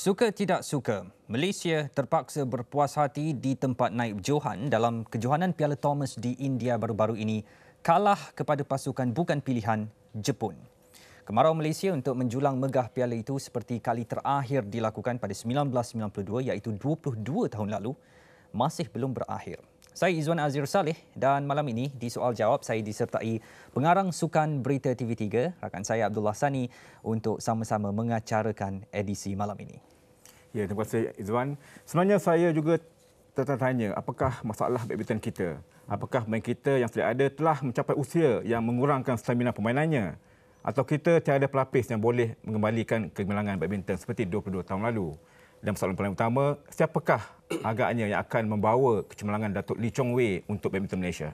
Suka tidak suka, Malaysia terpaksa berpuas hati di tempat naib Johan dalam kejohanan Piala Thomas di India baru-baru ini kalah kepada pasukan bukan pilihan Jepun. Kemarau Malaysia untuk menjulang megah piala itu seperti kali terakhir dilakukan pada 1992 iaitu 22 tahun lalu masih belum berakhir. Saya Izwan Azir Saleh dan malam ini di soal jawab saya disertai pengarang sukan berita TV3 rakan saya Abdullah Sani untuk sama-sama mengacarakan edisi malam ini. Ya, terima kasih Izwan. Sebenarnya saya juga tertanya apakah masalah badminton kita? Apakah pemain kita yang sedia ada telah mencapai usia yang mengurangkan stamina permainannya? Atau kita tiada pelapis yang boleh mengembalikan kegemilangan badminton seperti 22 tahun lalu? Dan masalah paling utama, siapakah agaknya yang akan membawa kecemerlangan Datuk Lee Chong Wei untuk badminton Malaysia?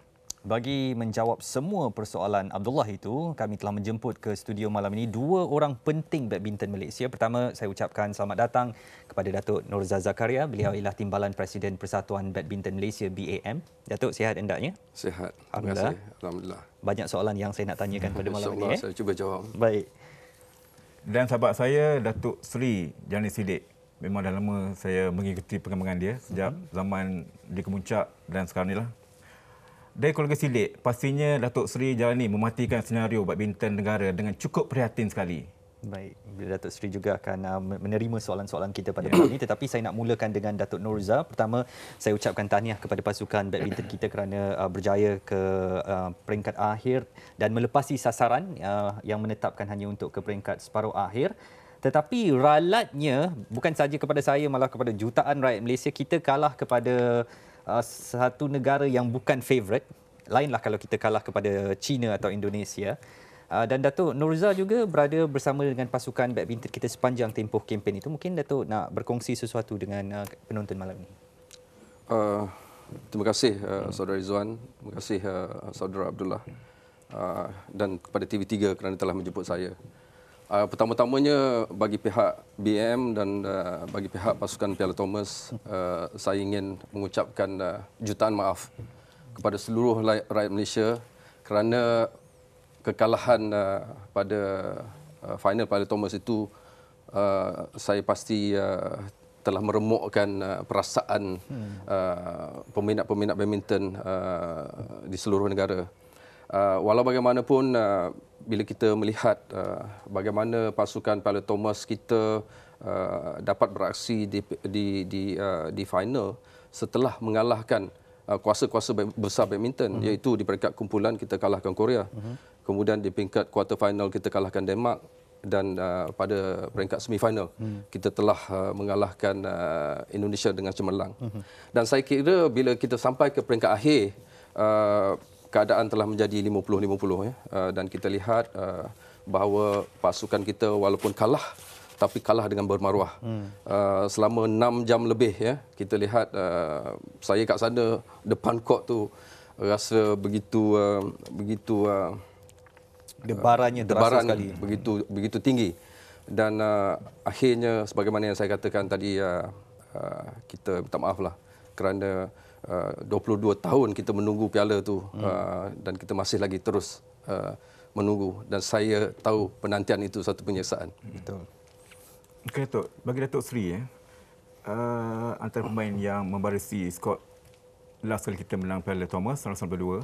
Bagi menjawab semua persoalan Abdullah itu, kami telah menjemput ke studio malam ini dua orang penting badminton Malaysia. Pertama, saya ucapkan selamat datang kepada Datuk Nurza Zakaria. Beliau ialah Timbalan Presiden Persatuan Badminton Malaysia, BAM. Datuk, sihat hendaknya? Sihat. Alhamdulillah. Terima kasih. Alhamdulillah. Banyak soalan yang saya nak tanyakan pada malam ini. Eh? Saya cuba jawab. Baik. Dan sahabat saya, Datuk Sri Janis Sidik. Memang dah lama saya mengikuti perkembangan dia sejak hmm. zaman di Kemuncak dan sekarang ini lah dari keluarga Silik, pastinya Datuk Seri Jalani mematikan senario badminton negara dengan cukup prihatin sekali. Baik, Datuk Seri juga akan uh, menerima soalan-soalan kita pada hari ya. ini tetapi saya nak mulakan dengan Datuk Nurza. Pertama, saya ucapkan tahniah kepada pasukan badminton kita kerana uh, berjaya ke uh, peringkat akhir dan melepasi sasaran yang menetapkan hanya untuk ke peringkat separuh akhir. Tetapi ralatnya bukan saja kepada saya malah kepada jutaan rakyat Malaysia kita kalah kepada Ah, satu negara yang bukan favourite Lainlah kalau kita kalah kepada China atau Indonesia. Uh, dan Datuk Nurza juga berada bersama dengan pasukan badminton kita sepanjang tempoh kempen itu. Mungkin Datuk nak berkongsi sesuatu dengan uh, penonton malam ini. Uh, terima kasih uh, Saudara Izzuan, terima kasih uh, Saudara Abdullah uh, dan kepada TV3 kerana telah menjemput saya. Uh, pertama-tamanya bagi pihak BM dan uh, bagi pihak pasukan Piala Thomas uh, saya ingin mengucapkan uh, jutaan maaf kepada seluruh rakyat Malaysia kerana kekalahan uh, pada uh, final Piala Thomas itu uh, saya pasti uh, telah meremukkan uh, perasaan hmm. uh, peminat-peminat badminton uh, di seluruh negara uh, walau bagaimanapun uh, bila kita melihat uh, bagaimana pasukan Paul Thomas kita uh, dapat beraksi di di di uh, di final setelah mengalahkan uh, kuasa-kuasa besar badminton uh-huh. iaitu di peringkat kumpulan kita kalahkan Korea. Uh-huh. Kemudian di peringkat quarter final kita kalahkan Denmark dan uh, pada peringkat semifinal hmm. kita telah uh, mengalahkan uh, Indonesia dengan cemerlang. Hmm. Dan saya kira bila kita sampai ke peringkat akhir uh, keadaan telah menjadi 50-50 ya. Eh, dan kita lihat uh, bahawa pasukan kita walaupun kalah tapi kalah dengan bermaruah. Hmm. Uh, selama enam jam lebih ya, kita lihat uh, saya kat sana depan kot tu rasa begitu uh, begitu uh, debarannya debaran terasa sekali. Begitu begitu tinggi. Dan uh, akhirnya sebagaimana yang saya katakan tadi uh, uh, kita minta maaf lah kerana uh, 22 tahun kita menunggu piala tu hmm. uh, dan kita masih lagi terus uh, menunggu dan saya tahu penantian itu satu penyesaan. Hmm. Betul. Okay, Datuk. Bagi Datuk Seri, eh, uh, antara pemain yang membarisi skor last kali kita menang Piala Thomas, Rasul uh,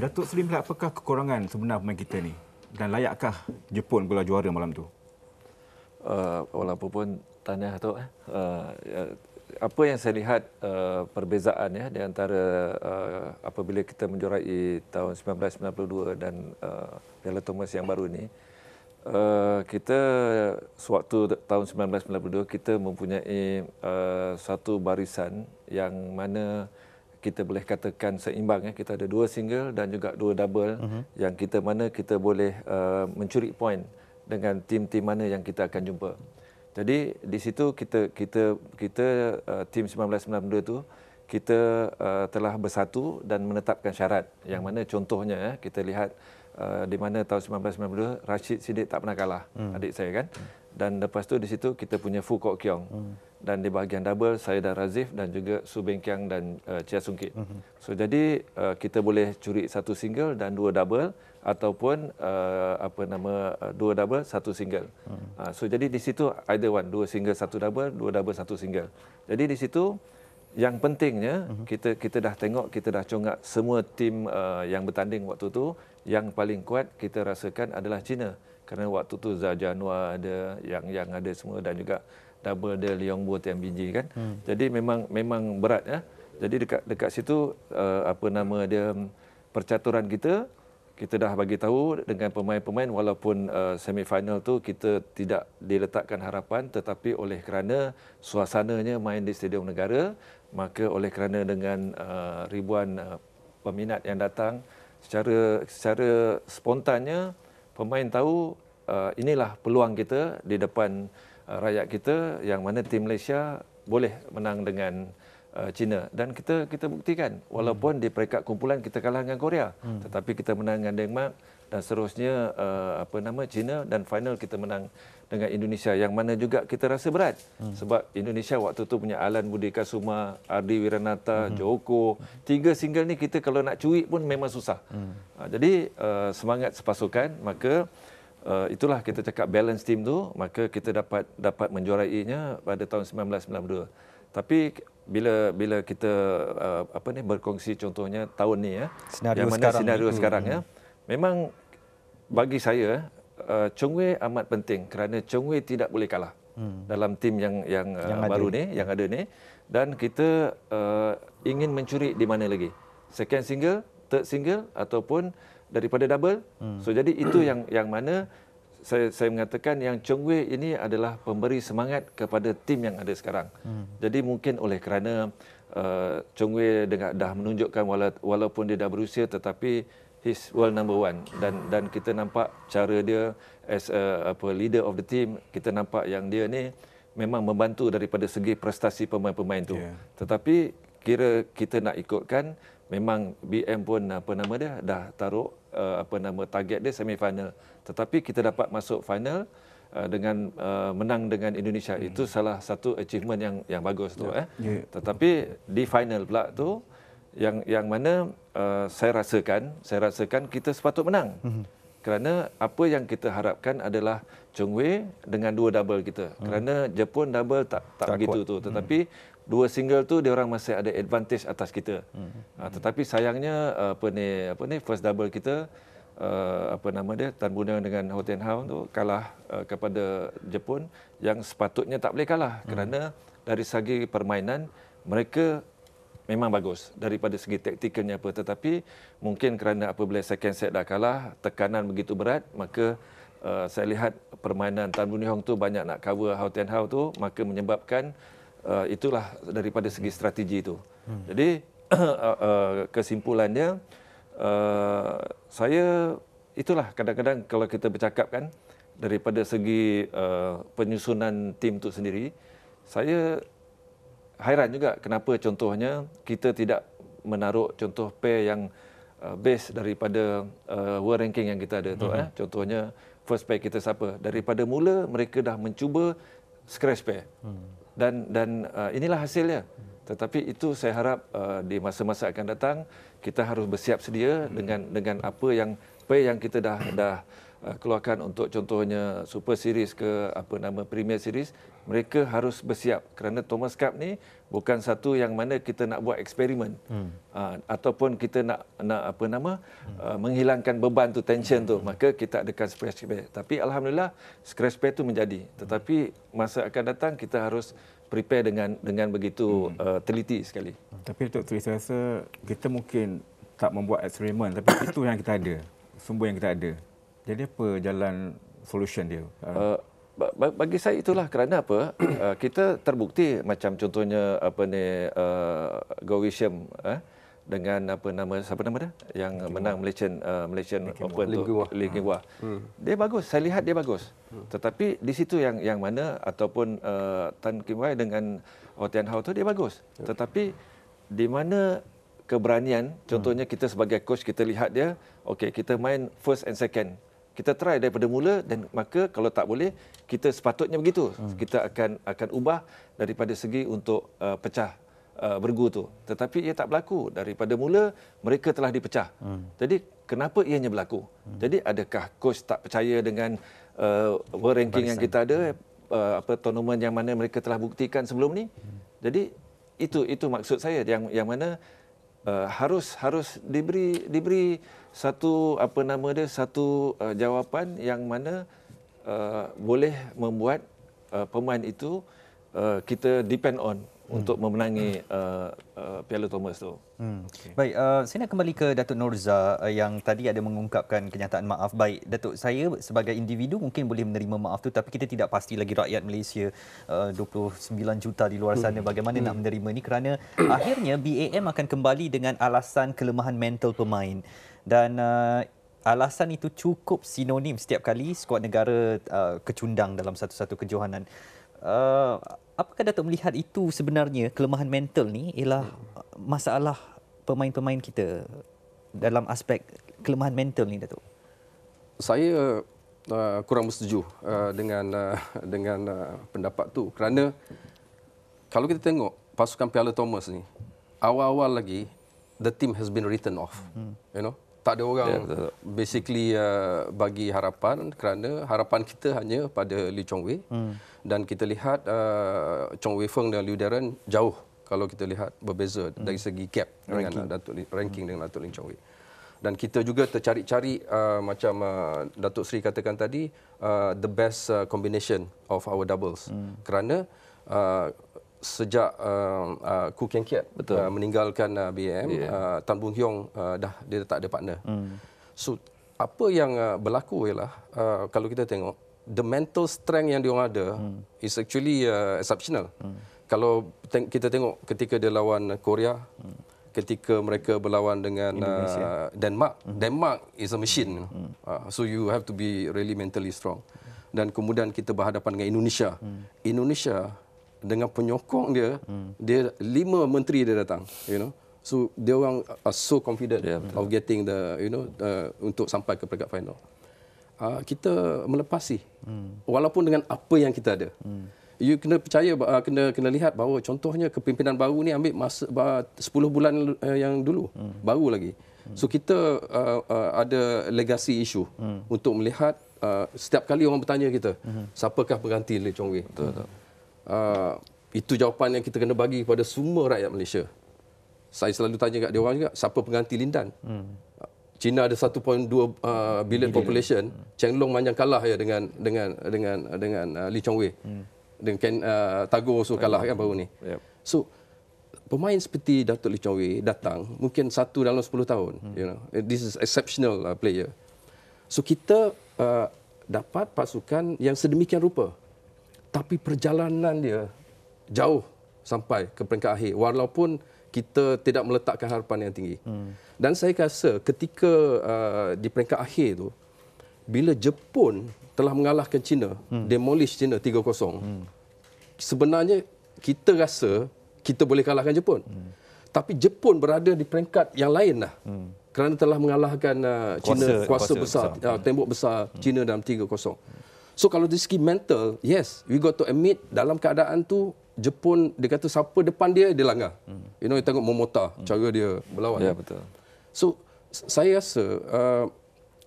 Datuk Seri melihat apakah kekurangan sebenar pemain kita ni dan layakkah Jepun gula juara malam tu? Uh, walaupun tanya Datuk, eh, uh, ya, apa yang saya lihat uh, perbezaan ya di antara uh, apabila kita menjurai tahun 1992 dan uh, Piala Thomas yang baru ini uh, kita sewaktu tahun 1992 kita mempunyai uh, satu barisan yang mana kita boleh katakan seimbang ya kita ada dua single dan juga dua double uh-huh. yang kita mana kita boleh uh, mencuri poin dengan tim-tim mana yang kita akan jumpa jadi di situ kita kita kita uh, tim 1992 tu kita uh, telah bersatu dan menetapkan syarat yang mana contohnya eh, kita lihat uh, di mana tahun 1992 Rashid Sidik tak pernah kalah hmm. adik saya kan dan lepas tu di situ kita punya Fu Kok Kiong hmm. dan di bahagian double saya dan Razif dan juga Su Beng Kiang dan uh, Chia Sung Kit. Hmm. So jadi uh, kita boleh curi satu single dan dua double ataupun uh, apa nama uh, dua double satu single. Hmm. Uh, so jadi di situ either one dua single satu double, dua double satu single. Jadi di situ yang pentingnya hmm. kita kita dah tengok kita dah congak semua tim uh, yang bertanding waktu tu yang paling kuat kita rasakan adalah China kerana waktu tu Zha Zajanua ada yang yang ada semua dan juga double dia Leong Bo Tian Biji kan. Hmm. Jadi memang memang berat ya. Jadi dekat dekat situ uh, apa nama dia percaturan kita kita dah bagi tahu dengan pemain-pemain walaupun uh, semi final tu kita tidak diletakkan harapan tetapi oleh kerana suasananya main di stadium negara maka oleh kerana dengan uh, ribuan uh, peminat yang datang secara secara spontannya pemain tahu uh, inilah peluang kita di depan uh, rakyat kita yang mana tim Malaysia boleh menang dengan uh, China dan kita kita buktikan hmm. walaupun hmm. di peringkat kumpulan kita kalah dengan Korea hmm. tetapi kita menang dengan Denmark dan seterusnya uh, apa nama China dan final kita menang dengan Indonesia yang mana juga kita rasa berat hmm. sebab Indonesia waktu tu punya Alan Budi Kasuma, Ardi Wiranata, hmm. Joko, tiga single ni kita kalau nak curi pun memang susah. Hmm. Uh, jadi uh, semangat sepasukan maka Uh, itulah kita cakap balance team tu maka kita dapat dapat menjuarainya pada tahun 1992 tapi bila bila kita uh, apa ni berkongsi contohnya tahun ni ya senario yang mana sekarang senario ini. Hmm. sekarang ya memang bagi saya uh, Chong amat penting kerana Chong tidak boleh kalah hmm. dalam tim yang yang, uh, baru ni yang ada ni dan kita uh, ingin mencuri di mana lagi second single third single ataupun daripada double hmm. so jadi itu yang yang mana saya saya mengatakan yang Cheng Wei ini adalah pemberi semangat kepada tim yang ada sekarang. Hmm. Jadi mungkin oleh kerana uh, Cheng Wei dengan dah menunjukkan wala, walaupun dia dah berusia tetapi his world number one dan dan kita nampak cara dia as a, apa leader of the team kita nampak yang dia ni memang membantu daripada segi prestasi pemain-pemain tu. Yeah. Tetapi kira kita nak ikutkan memang BM pun apa nama dia dah taruh uh, apa nama target dia semi final tetapi kita dapat masuk final uh, dengan uh, menang dengan Indonesia hmm. itu salah satu achievement yang yang bagus tu yeah. eh yeah. tetapi di final pula tu yang yang mana uh, saya rasakan saya rasakan kita sepatut menang hmm. kerana apa yang kita harapkan adalah Chung Wei dengan dua double kita hmm. kerana Jepun double tak tak, tak begitu kuat. tu hmm. tetapi hmm dua single tu dia orang masih ada advantage atas kita. Hmm. Uh, tetapi sayangnya uh, apa ni apa ni first double kita uh, apa nama dia Tan Buna dengan Ho Tien Hao tu kalah uh, kepada Jepun yang sepatutnya tak boleh kalah hmm. kerana dari segi permainan mereka memang bagus daripada segi taktikalnya apa tetapi mungkin kerana apabila second set dah kalah tekanan begitu berat maka uh, saya lihat permainan Tan Bun Hong tu banyak nak cover Hao Tian Hao tu maka menyebabkan Eh, itulah daripada segi strategi itu. Hmm. Jadi uh, uh, kesimpulannya uh, saya itulah kadang-kadang kalau kita bercakap kan daripada segi uh, penyusunan tim itu sendiri saya hairan juga kenapa contohnya kita tidak menaruh contoh pair yang uh, base daripada uh, world ranking yang kita ada tu hmm. eh contohnya first pair kita siapa daripada mula mereka dah mencuba scratch pair hmm dan dan uh, inilah hasilnya. Tetapi itu saya harap uh, di masa-masa akan datang kita harus bersiap sedia dengan dengan apa yang apa yang kita dah dah Uh, keluarkan untuk contohnya Super Series ke apa nama Premier Series, mereka harus bersiap kerana Thomas Cup ni bukan satu yang mana kita nak buat eksperimen hmm. aa, uh, ataupun kita nak nak apa nama hmm. Uh, aa, menghilangkan beban tu tension tu hmm. maka kita adakan scratch pad tapi alhamdulillah scratch pad tu menjadi hmm. tetapi masa akan datang kita harus prepare dengan dengan begitu hmm. uh, teliti sekali hmm. tapi untuk Tri saya rasa kita mungkin tak membuat eksperimen tapi itu yang kita ada sumber yang kita ada jadi apa jalan solution dia? Ah. Uh, bagi saya itulah kerana apa uh, kita terbukti macam contohnya apa ni uh, Gowisham eh dengan apa nama siapa nama dia yang Liga menang Malaysian uh, Malaysian Liga Open Liga tu Liga Wah. Hmm. Dia bagus, saya lihat dia bagus. Hmm. Tetapi di situ yang yang mana ataupun uh, Tan Kim Wai dengan Oh Tian Hao tu dia bagus. Hmm. Tetapi di mana keberanian contohnya hmm. kita sebagai coach kita lihat dia okey kita main first and second kita try daripada mula dan maka kalau tak boleh kita sepatutnya begitu hmm. kita akan akan ubah daripada segi untuk uh, pecah uh, bergu tu tetapi ia tak berlaku daripada mula mereka telah dipecah hmm. jadi kenapa ianya berlaku hmm. jadi adakah coach tak percaya dengan uh, world ranking Barisan. yang kita ada uh, apa tournament yang mana mereka telah buktikan sebelum ni hmm. jadi itu itu maksud saya yang yang mana uh, harus harus diberi diberi satu apa nama dia satu uh, jawapan yang mana uh, boleh membuat uh, pemain itu uh, kita depend on hmm. untuk memenangi uh, uh, Piala Thomas tu. Hmm. Okay. Baik, uh, saya nak kembali ke Datuk Norza uh, yang tadi ada mengungkapkan kenyataan maaf. Baik, Datuk saya sebagai individu mungkin boleh menerima maaf tu tapi kita tidak pasti lagi rakyat Malaysia uh, 29 juta di luar sana hmm. bagaimana hmm. nak menerima ini kerana akhirnya BAM akan kembali dengan alasan kelemahan mental pemain. Dan uh, alasan itu cukup sinonim setiap kali skuad negara uh, kecundang dalam satu-satu kejohanan. Uh, apakah Datuk melihat itu sebenarnya kelemahan mental ni ialah masalah pemain-pemain kita dalam aspek kelemahan mental ni Datuk? Saya uh, kurang bersetuju uh, dengan uh, dengan uh, pendapat tu kerana kalau kita tengok pasukan Piala Thomas ni awal-awal lagi the team has been written off hmm. you know tak ada orang yeah, ya, basically uh, bagi harapan kerana harapan kita hanya pada Lee Chong Wei hmm dan kita lihat uh, Chong Wei Feng dan Liu Darren jauh kalau kita lihat berbeza hmm. dari segi gap ranking. dengan Datuk Lin, ranking hmm. dengan Datuk Lin Chong Wei. Dan kita juga tercari-cari uh, macam uh, Datuk Sri katakan tadi uh, the best uh, combination of our doubles. Hmm. Kerana uh, sejak um, uh, uh, Ku Kiat uh, meninggalkan uh, BAM, yeah. uh, Tan Bung Hiong uh, dah dia tak ada partner. Hmm. So apa yang uh, berlaku ialah uh, kalau kita tengok the mental strength yang dia ada hmm. is actually uh, exceptional. Hmm. Kalau te- kita tengok ketika dia lawan Korea, hmm. ketika mereka berlawan dengan uh, Denmark, hmm. Denmark is a machine. Hmm. Uh, so you have to be really mentally strong. Hmm. Dan kemudian kita berhadapan dengan Indonesia. Hmm. Indonesia dengan penyokong dia, hmm. dia lima menteri dia datang, you know. So dia orang are so confident yeah, ya, of getting the you know uh, untuk sampai ke peringkat final. Ah, kita melepasi hmm. walaupun dengan apa yang kita ada hmm. you kena percaya uh, kena kena lihat bahawa contohnya kepimpinan baru ni ambil masa uh, 10 bulan uh, yang dulu hmm. baru lagi hmm. so kita uh, uh, ada legacy issue hmm. untuk melihat uh, setiap kali orang bertanya kita hmm. siapakah pengganti Lee Chong Wei betul uh, itu jawapan yang kita kena bagi kepada semua rakyat Malaysia saya selalu tanya kat dia orang juga siapa pengganti Lindan hmm China ada 1.2 uh, billion population. Hmm. Cheng Long banyak kalah ya dengan dengan dengan dengan uh, Lee Chong Hmm. Dengan Ken uh, Tagore so kalah kan baru ni. Yep. So pemain seperti Datuk Li Chong Wei datang mungkin satu dalam 10 tahun, hmm. you know. Eh, this is exceptional uh, player. So kita uh, dapat pasukan yang sedemikian rupa. Tapi perjalanan dia jauh sampai ke peringkat akhir walaupun kita tidak meletakkan harapan yang tinggi. Hmm. Dan saya rasa ketika uh, di peringkat akhir itu, bila Jepun telah mengalahkan China, hmm. demolish China 3-0. Hmm. Sebenarnya kita rasa kita boleh kalahkan Jepun. Hmm. Tapi Jepun berada di peringkat yang lain dah. Hmm. Kerana telah mengalahkan uh, China kuasa, kuasa, kuasa besar, besar. Uh, hmm. tembok besar hmm. China dalam 3-0. Hmm. So kalau dari segi mental, yes, we got to admit dalam keadaan tu Jepun dia kata siapa depan dia dia langgar. Hmm. You know, kita tengok Momota hmm. cara dia berlawan. Ya, betul. So saya rasa uh,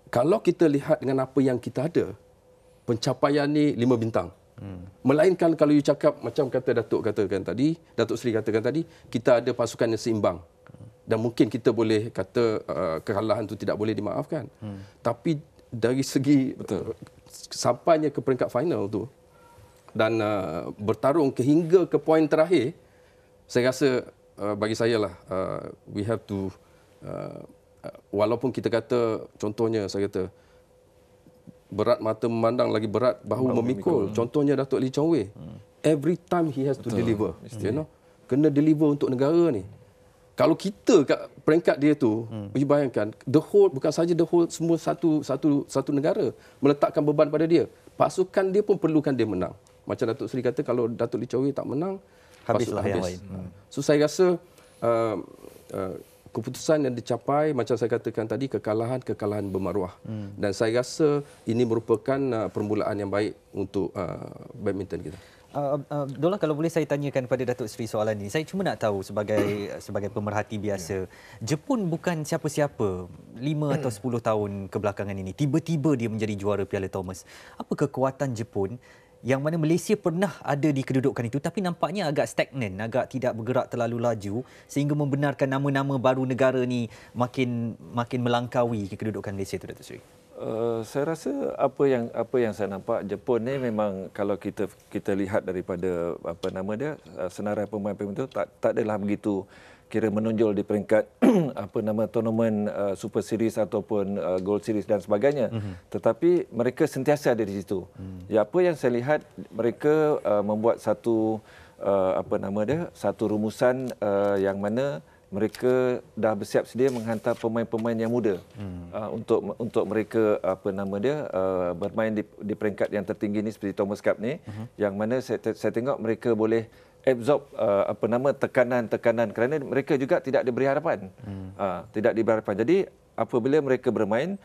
kalau kita lihat dengan apa yang kita ada, pencapaian ni lima bintang. Hmm. Melainkan kalau you cakap macam kata Datuk katakan tadi, Datuk Seri katakan tadi, kita ada pasukan yang seimbang. Dan mungkin kita boleh kata uh, kekalahan tu tidak boleh dimaafkan. Hmm. Tapi dari segi betul sampainya ke peringkat final tu dan uh, bertarung ke hingga ke poin terakhir saya rasa uh, bagi saya lah uh, we have to uh, uh walaupun kita kata contohnya saya kata berat mata memandang lagi berat bahu memikul. memikul hmm. contohnya Datuk Lee Chong Wei hmm. every time he has Betul. to deliver Mesti. you know kena deliver untuk negara ni kalau kita kat peringkat dia tu hmm. bayangkan the whole bukan saja the whole semua satu satu satu negara meletakkan beban pada dia pasukan dia pun perlukan dia menang macam Datuk Seri kata kalau Datuk Lee Chowee tak menang habislah habis. yang lain hmm. so saya rasa uh, uh, keputusan yang dicapai macam saya katakan tadi kekalahan kekalahan bermaruah hmm. dan saya rasa ini merupakan uh, permulaan yang baik untuk uh, badminton kita Uh, uh, Dola kalau boleh saya tanyakan kepada Datuk Seri soalan ini. Saya cuma nak tahu sebagai sebagai pemerhati biasa, yeah. Jepun bukan siapa-siapa 5 hmm. atau 10 tahun kebelakangan ini. Tiba-tiba dia menjadi juara Piala Thomas. Apa kekuatan Jepun yang mana Malaysia pernah ada di kedudukan itu tapi nampaknya agak stagnan, agak tidak bergerak terlalu laju sehingga membenarkan nama-nama baru negara ni makin makin melangkawi kedudukan Malaysia itu Datuk Seri. Eh, saya rasa apa yang apa yang saya nampak Jepun ni memang kalau kita kita lihat daripada apa nama dia uh, senarai pemain-pemain itu tak tak adalah begitu kira menonjol di peringkat apa nama tournament uh, super series ataupun uh, gold series dan sebagainya mm-hmm. tetapi mereka sentiasa ada di situ. Mm. Ya apa yang saya lihat mereka uh, membuat satu uh, apa nama dia satu rumusan uh, yang mana mereka dah bersiap sedia menghantar pemain-pemain yang muda hmm. uh, untuk untuk mereka apa nama dia uh, bermain di, di peringkat yang tertinggi ni seperti Thomas Cup ni hmm. yang mana saya, saya tengok mereka boleh absorb uh, apa nama tekanan-tekanan kerana mereka juga tidak diberi harapan hmm. uh, tidak diberi harapan jadi apabila mereka bermain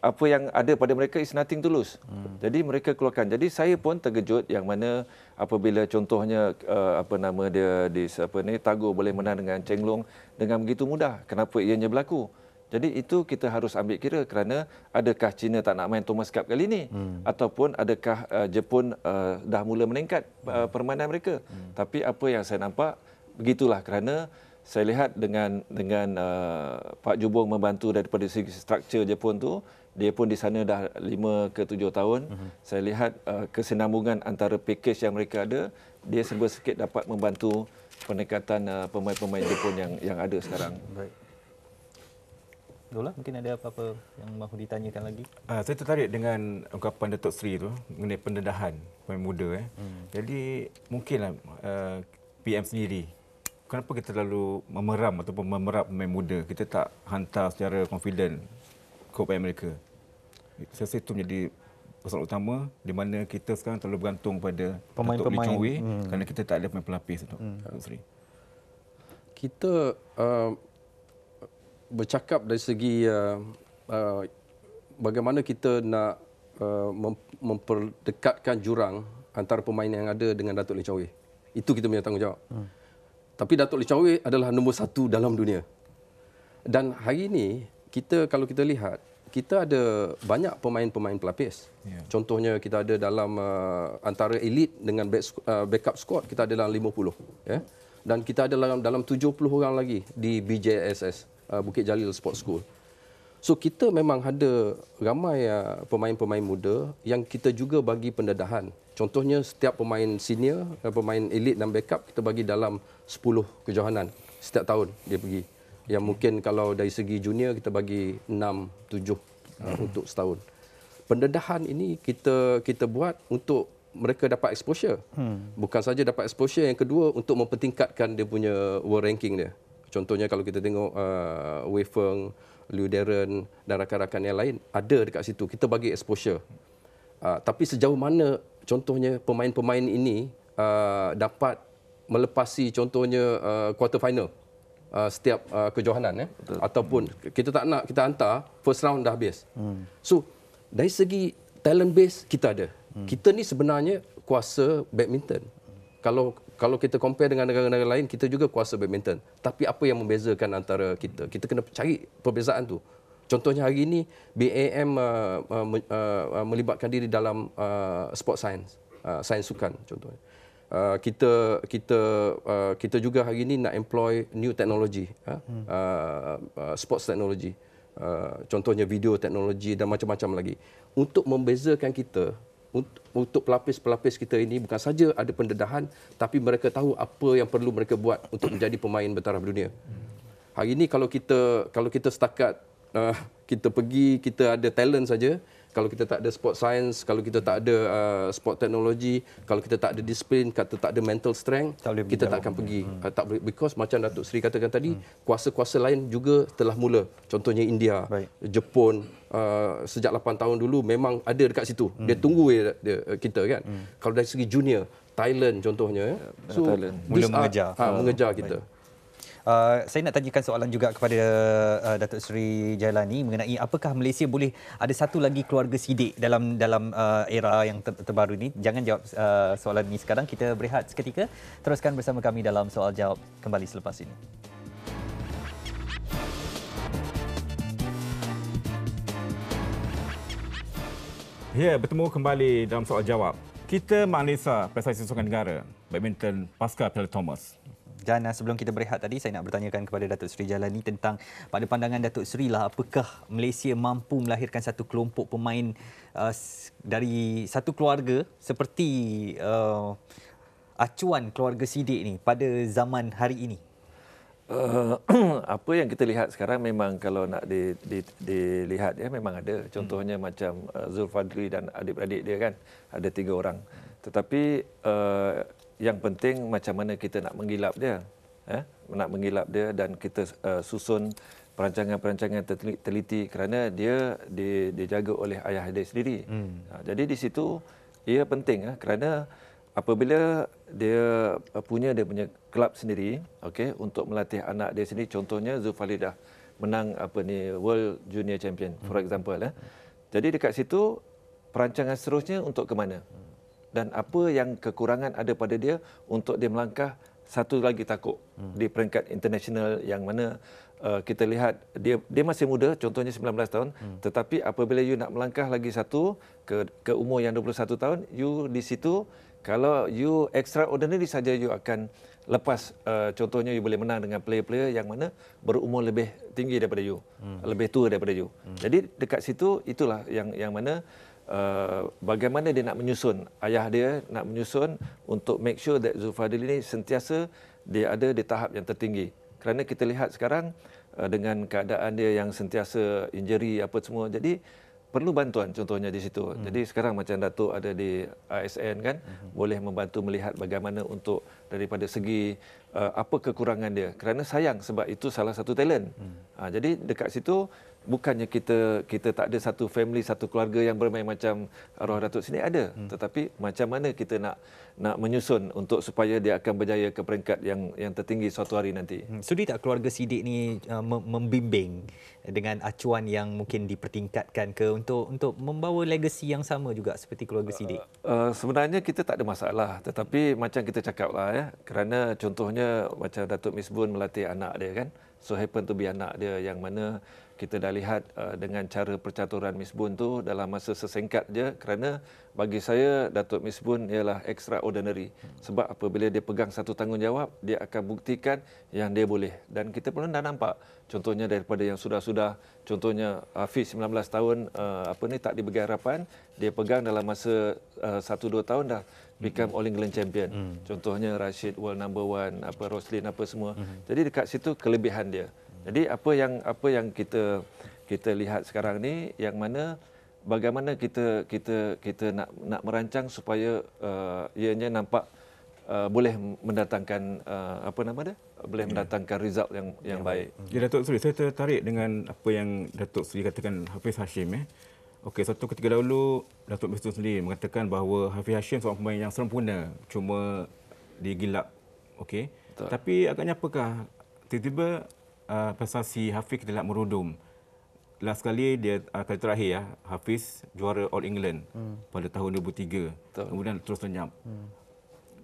apa yang ada pada mereka is nothing tulus. Hmm. Jadi mereka keluarkan. Jadi saya pun terkejut yang mana apabila contohnya uh, apa nama dia di apa ni Tagore boleh menang dengan Cheng Long dengan begitu mudah. Kenapa ianya berlaku? Jadi itu kita harus ambil kira kerana adakah China tak nak main Thomas Cup kali ini hmm. ataupun adakah uh, Jepun uh, dah mula meningkat uh, permainan mereka. Hmm. Tapi apa yang saya nampak begitulah kerana saya lihat dengan dengan uh, Pak Jubong membantu daripada segi struktur Jepun tu dia pun di sana dah lima ke tujuh tahun uh-huh. saya lihat uh, kesinambungan antara pakej yang mereka ada dia serba sikit dapat membantu pendekatan uh, pemain-pemain Jepun yang yang ada sekarang baik Dola, mungkin ada apa-apa yang mahu ditanyakan lagi? Uh, saya tertarik dengan ungkapan Datuk Sri itu mengenai pendedahan pemain muda. Eh. Hmm. Jadi mungkinlah uh, PM sendiri, kenapa kita terlalu memeram ataupun memerap pemain muda? Kita tak hantar secara confident kepada mereka saya rasa itu menjadi persoalan utama di mana kita sekarang terlalu bergantung pada pemain-pemain Lee Chong Wei hmm. kerana kita tak ada pemain pelapis untuk hmm. Sri. Kita uh, bercakap dari segi uh, uh, bagaimana kita nak uh, memperdekatkan jurang antara pemain yang ada dengan Datuk Lee Chong Wei. Itu kita punya tanggungjawab. Hmm. Tapi Datuk Lee Chong Wei adalah nombor satu dalam dunia. Dan hari ini kita kalau kita lihat kita ada banyak pemain-pemain pelapis. Yeah. Contohnya kita ada dalam uh, antara elite dengan back, uh, backup squad kita ada dalam 50 Yeah? Dan kita ada dalam dalam 70 orang lagi di BJSS uh, Bukit Jalil Sports School. So kita memang ada ramai uh, pemain-pemain muda yang kita juga bagi pendedahan. Contohnya setiap pemain senior, uh, pemain elite dan backup kita bagi dalam 10 kejohanan setiap tahun dia pergi yang mungkin kalau dari segi junior kita bagi 6 7 uh, hmm. untuk setahun. Pendedahan ini kita kita buat untuk mereka dapat exposure. Hmm. Bukan saja dapat exposure yang kedua untuk mempertingkatkan dia punya world ranking dia. Contohnya kalau kita tengok uh, Wei Feng, Liu Daren dan rakan-rakan yang lain ada dekat situ. Kita bagi exposure. Uh, tapi sejauh mana contohnya pemain-pemain ini uh, dapat melepasi contohnya uh, quarter final. Hmm. Uh, setiap uh, kejohanan eh ataupun kita tak nak kita hantar first round dah habis. Hmm. So dari segi talent base kita ada. Hmm. Kita ni sebenarnya kuasa badminton. Kalau kalau kita compare dengan negara-negara lain kita juga kuasa badminton. Tapi apa yang membezakan antara kita? Kita kena cari perbezaan tu. Contohnya hari ini BAM uh, uh, uh, uh, melibatkan diri dalam uh, sport science, uh, sains sukan contohnya uh, kita kita uh, kita juga hari ini nak employ new technology hmm. uh, uh, sports technology uh, contohnya video technology dan macam-macam lagi untuk membezakan kita untuk pelapis-pelapis kita ini bukan saja ada pendedahan tapi mereka tahu apa yang perlu mereka buat untuk menjadi pemain bertaraf dunia hmm. hari ini kalau kita kalau kita setakat uh, kita pergi kita ada talent saja kalau kita tak ada sport science, kalau kita tak ada uh, sport teknologi, kalau kita tak ada disiplin, kata tak ada mental strength, tak boleh kita tak akan pergi. Hmm. hmm. Uh, tak boleh because macam Datuk Seri katakan tadi, hmm. kuasa-kuasa lain juga telah mula. Contohnya India, Baik. Jepun, uh, sejak 8 tahun dulu memang ada dekat situ. Hmm. Dia tunggu dia, dia, uh, kita kan. Hmm. Kalau dari segi junior, Thailand contohnya, ya. Eh. so, Thailand mula mengejar. Ha, mengejar kita. Baik. Uh, saya nak tanyakan soalan juga kepada uh, Datuk Seri Jailani mengenai apakah Malaysia boleh ada satu lagi keluarga sidik dalam dalam uh, era yang ter- terbaru ini. Jangan jawab uh, soalan ini sekarang. Kita berehat seketika. Teruskan bersama kami dalam soal jawab kembali selepas ini. Ya, yeah, bertemu kembali dalam soal jawab. Kita Malaysia Prestasi Sokongan Negara Badminton Pascal Pell Thomas dan eh, sebelum kita berehat tadi, saya nak bertanyakan kepada Datuk Seri Jalani tentang pada pandangan Datuk Seri lah, apakah Malaysia mampu melahirkan satu kelompok pemain uh, dari satu keluarga seperti uh, acuan keluarga Sidik ni pada zaman hari ini? Uh, apa yang kita lihat sekarang memang kalau nak di, di, dilihat ya memang ada contohnya hmm. macam uh, Zulfadri dan adik-adik dia kan ada tiga orang tetapi uh, yang penting macam mana kita nak mengilap dia eh nak mengilap dia dan kita uh, susun perancangan-perancangan teliti kerana dia di, dijaga oleh ayah dia sendiri. Hmm. Ha, jadi di situ ia penting eh, kerana apabila dia eh, punya dia punya kelab sendiri okay, untuk melatih anak dia sendiri contohnya Zufali dah menang apa ni World Junior Champion hmm. for example eh. Jadi dekat situ perancangan seterusnya untuk ke mana? Hmm dan apa yang kekurangan ada pada dia untuk dia melangkah satu lagi takuk hmm. di peringkat international yang mana uh, kita lihat dia dia masih muda contohnya 19 tahun hmm. tetapi apabila you nak melangkah lagi satu ke ke umur yang 21 tahun you di situ kalau you extraordinary saja you akan lepas uh, contohnya you boleh menang dengan player-player yang mana berumur lebih tinggi daripada you hmm. lebih tua daripada you hmm. jadi dekat situ itulah yang yang mana Eh, bagaimana dia nak menyusun ayah dia nak menyusun untuk make sure that Zulfadil ini sentiasa dia ada di tahap yang tertinggi kerana kita lihat sekarang uh, dengan keadaan dia yang sentiasa injury apa semua jadi perlu bantuan contohnya di situ. Hmm. Jadi sekarang macam Datuk ada di ASN kan hmm. boleh membantu melihat bagaimana untuk daripada segi uh, apa kekurangan dia. Kerana sayang sebab itu salah satu talent. Hmm. Ha, jadi dekat situ bukannya kita kita tak ada satu family satu keluarga yang bermain macam arwah hmm. datuk sini ada hmm. tetapi macam mana kita nak nak menyusun untuk supaya dia akan berjaya ke peringkat yang yang tertinggi suatu hari nanti hmm. sudi tak keluarga sidik ni uh, membimbing dengan acuan yang mungkin dipertingkatkan ke untuk untuk membawa legasi yang sama juga seperti keluarga sidik uh, uh, sebenarnya kita tak ada masalah tetapi macam kita cakaplah ya kerana contohnya macam datuk misbun melatih anak dia kan so happen to be anak dia yang mana kita dah lihat uh, dengan cara percaturan Miss Boon tu dalam masa sesingkat je kerana bagi saya Datuk Miss Boon ialah extraordinary sebab apabila dia pegang satu tanggungjawab dia akan buktikan yang dia boleh dan kita pun dah nampak contohnya daripada yang sudah-sudah contohnya Hafiz 19 tahun uh, apa ni tak diberi harapan dia pegang dalam masa uh, 1 2 tahun dah become all England champion hmm. contohnya Rashid world number one, apa Roslin apa semua hmm. jadi dekat situ kelebihan dia jadi apa yang apa yang kita kita lihat sekarang ni yang mana bagaimana kita kita kita nak nak merancang supaya uh, ianya nampak uh, boleh mendatangkan uh, apa nama dia boleh mendatangkan result yang yang baik. Ya Datuk Seri, saya tertarik dengan apa yang Datuk Seri katakan Hafiz Hashim eh. Okey, satu ketika dahulu Datuk Bistun sendiri mengatakan bahawa Hafiz Hashim seorang pemain yang sempurna cuma digilap. Okey. Tapi agaknya apakah tiba-tiba uh, pasal si Hafiz kita nak merudum. Last sekali dia uh, kali terakhir ya Hafiz juara All England hmm. pada tahun 2003. Betul. Kemudian terus lenyap. Hmm.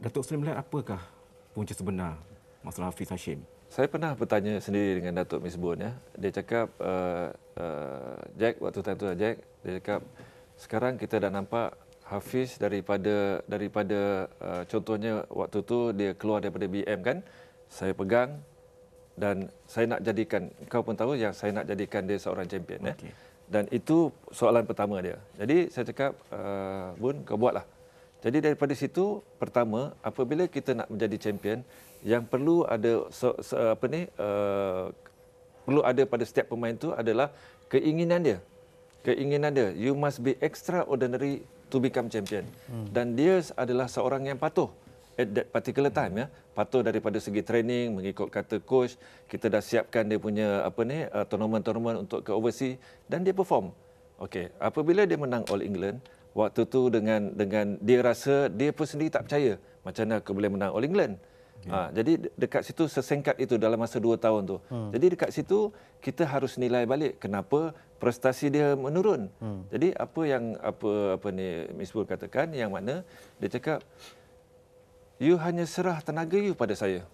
Datuk Seri melihat apakah punca sebenar masalah Hafiz Hashim? Saya pernah bertanya sendiri dengan Datuk Misbun ya. Dia cakap uh, uh, Jack waktu tu uh, Jack dia cakap sekarang kita dah nampak Hafiz daripada daripada uh, contohnya waktu tu dia keluar daripada BM kan saya pegang dan saya nak jadikan kau pun tahu yang saya nak jadikan dia seorang champion ya. okay. eh. Dan itu soalan pertama dia. Jadi saya cakap uh, bun kau buatlah. Jadi daripada situ pertama apabila kita nak menjadi champion yang perlu ada so, so, apa ni uh, perlu ada pada setiap pemain tu adalah keinginan dia. Keinginan dia you must be extraordinary to become champion. Hmm. Dan dia adalah seorang yang patuh. Hmm at that particular time ya patut daripada segi training mengikut kata coach kita dah siapkan dia punya apa ni uh, tournament-tournament untuk ke overseas dan dia perform okey apabila dia menang all england waktu tu dengan dengan dia rasa dia pun sendiri tak percaya macam mana aku boleh menang all england okay. ha, ah, jadi dekat situ sesingkat itu dalam masa dua tahun tu hmm. jadi dekat situ kita harus nilai balik kenapa prestasi dia menurun hmm. jadi apa yang apa apa ni misbul katakan yang mana dia cakap you hanya serah tenaga you pada saya.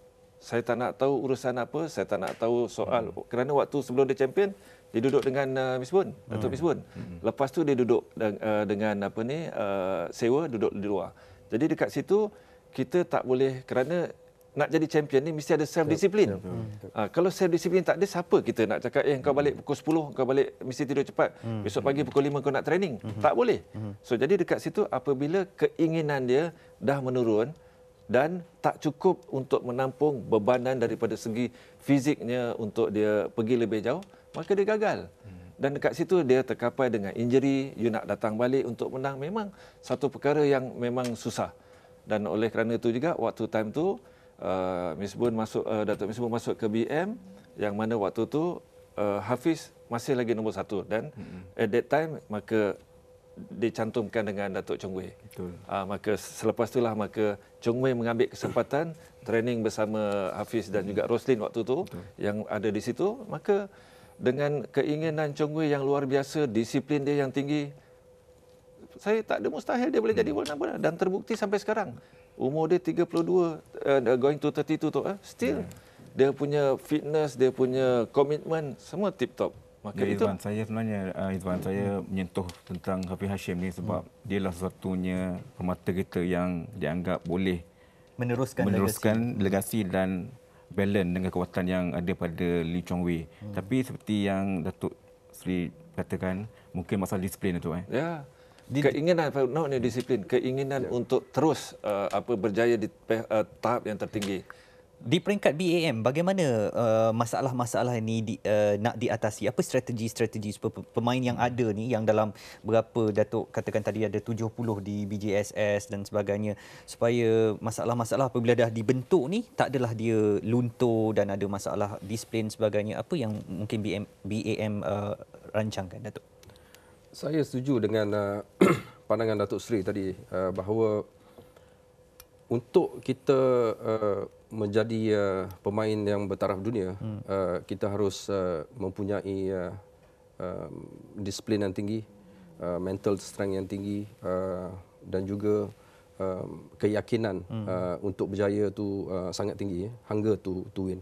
Saya tak nak tahu urusan apa, saya tak nak tahu soal. Hmm. Kerana waktu sebelum dia champion, dia duduk dengan uh, Miss Boon, Dato' hmm. Miss Boon. Hmm. Lepas tu dia duduk dengan, uh, dengan apa ni, uh, sewa duduk di luar. Jadi dekat situ, kita tak boleh kerana nak jadi champion ni mesti ada self-disiplin. Yep, yep, kalau self-disiplin tak ada, siapa kita nak cakap, eh kau balik pukul 10, kau balik mesti tidur cepat. hmm Besok pagi pukul 5 kau nak training. hmm Tak boleh. hmm So jadi dekat situ apabila keinginan dia dah menurun, dan tak cukup untuk menampung bebanan daripada segi fiziknya untuk dia pergi lebih jauh, maka dia gagal. Dan dekat situ dia terkapai dengan injury, you nak datang balik untuk menang memang satu perkara yang memang susah. Dan oleh kerana itu juga waktu time tu uh, Miss Boon masuk uh, Datuk Miss Boon masuk ke BM yang mana waktu tu uh, Hafiz masih lagi nombor satu dan mm-hmm. at that time maka dicantumkan dengan Datuk Chong Wei. Betul. Uh, maka selepas itulah maka Chong Wei mengambil kesempatan training bersama Hafiz dan juga Roslin waktu tu yang ada di situ maka dengan keinginan Chong Wei yang luar biasa, disiplin dia yang tinggi saya tak ada mustahil dia boleh hmm. jadi world dan terbukti sampai sekarang. Umur dia 32 uh, eh, going to 32 tu uh, still yeah. dia punya fitness, dia punya komitmen semua tip top. Maka ya, Izzuan, itu saya sebenarnya uh, Izzuan, hmm. saya menyentuh tentang Hafiz Hashim ni sebab hmm. dialah satunya pemata kita yang dianggap boleh meneruskan, meneruskan legasi. legasi dan balance dengan kekuatan yang ada pada Li Chong Wei. Hmm. Tapi seperti yang Datuk Sri katakan, mungkin masalah disiplin itu eh. Ya. Keinginan not only disiplin, keinginan ya. untuk terus uh, apa berjaya di uh, tahap yang tertinggi di peringkat BAM bagaimana uh, masalah-masalah ini di, uh, nak diatasi apa strategi-strategi pemain yang ada ni yang dalam berapa datuk katakan tadi ada 70 di BJSS dan sebagainya supaya masalah-masalah apabila dah dibentuk ni tak adalah dia luntur dan ada masalah disiplin sebagainya apa yang mungkin BAM BAM uh, rancangkan datuk Saya setuju dengan uh, pandangan Datuk Sri tadi uh, bahawa untuk kita uh, menjadi uh, pemain yang bertaraf dunia, hmm. uh, kita harus uh, mempunyai uh, uh, disiplin yang tinggi, uh, mental strength yang tinggi uh, dan juga uh, keyakinan hmm. uh, untuk berjaya tu uh, sangat tinggi, ya. hunger to to win.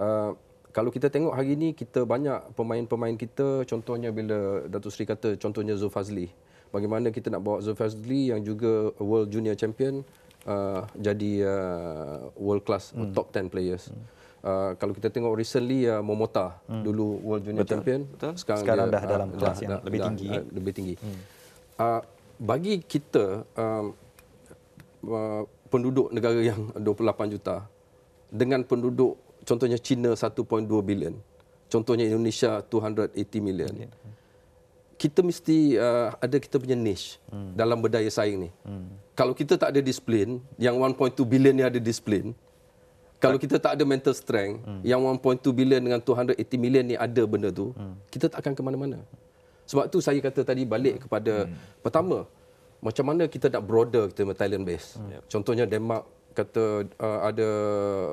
Uh, kalau kita tengok hari ini kita banyak pemain-pemain kita contohnya bila Datuk Seri kata contohnya Zofazli. bagaimana kita nak bawa Zofazli yang juga world junior champion uh, jadi uh, world class mm. top 10 players. Mm. Uh, kalau kita tengok recently uh, Momota mm. dulu world junior Betul. champion Betul. sekarang, sekarang dia, dah uh, dalam kelas yang dah, lebih tinggi. Dah, uh, lebih tinggi. Mm. Uh, bagi kita um, uh, penduduk negara yang 28 juta dengan penduduk contohnya China 1.2 bilion contohnya Indonesia 280 million hmm. kita mesti uh, ada kita punya niche hmm. dalam berdaya saing ni hmm kalau kita tak ada disiplin, yang 1.2 billion ni ada disiplin. Kalau kita tak ada mental strength, hmm. yang 1.2 billion dengan 280 million ni ada benda tu, hmm. kita tak akan ke mana-mana. Sebab tu saya kata tadi balik hmm. kepada hmm. pertama, macam mana kita nak broader kita dengan Thailand base. Hmm. Contohnya Denmark kata uh, ada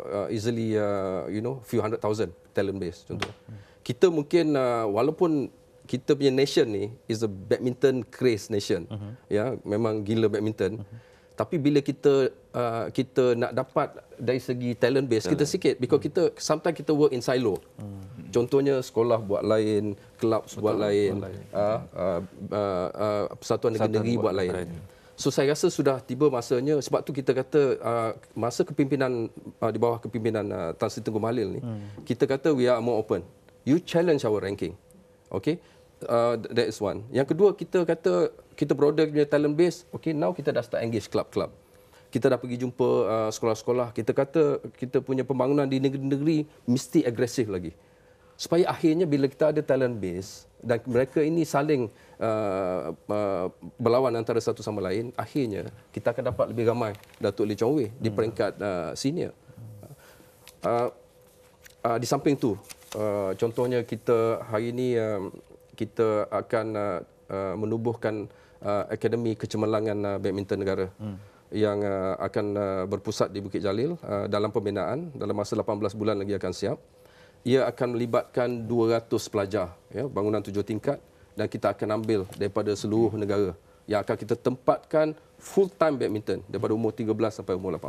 uh, easily uh, you know few hundred thousand talent base contoh. Hmm. hmm. Kita mungkin uh, walaupun kita punya nation ni is a badminton craze nation. Uh-huh. Ya, memang gila badminton. Uh-huh. Tapi bila kita uh, kita nak dapat dari segi talent base talent. kita sikit because uh kita sometimes kita work in silo. uh Contohnya sekolah buat lain, kelab buat lain, ah persatuan negeri-negeri buat lain. lain. So saya rasa sudah tiba masanya sebab tu kita kata uh, masa kepimpinan uh, di bawah kepimpinan uh, Tan Sri Tengku Mahlil ni hmm. kita kata we are more open. You challenge our ranking. Okay? uh, that is one. Yang kedua kita kata kita broader punya talent base. Okay, now kita dah start engage club-club. Kita dah pergi jumpa uh, sekolah-sekolah. Kita kata kita punya pembangunan di negeri-negeri mesti agresif lagi. Supaya akhirnya bila kita ada talent base dan mereka ini saling uh, uh, berlawan antara satu sama lain, akhirnya kita akan dapat lebih ramai Datuk Lee Chong Wei hmm. di peringkat uh, senior. Uh, uh, di samping tu, uh, contohnya kita hari ini uh, kita akan uh, uh, menubuhkan uh, Akademi Kecemerlangan uh, Badminton Negara hmm. yang uh, akan uh, berpusat di Bukit Jalil uh, dalam pembinaan dalam masa 18 bulan lagi akan siap. Ia akan melibatkan 200 pelajar, ya, bangunan tujuh tingkat dan kita akan ambil daripada seluruh negara yang akan kita tempatkan full time badminton daripada umur 13 sampai umur 18. Uh,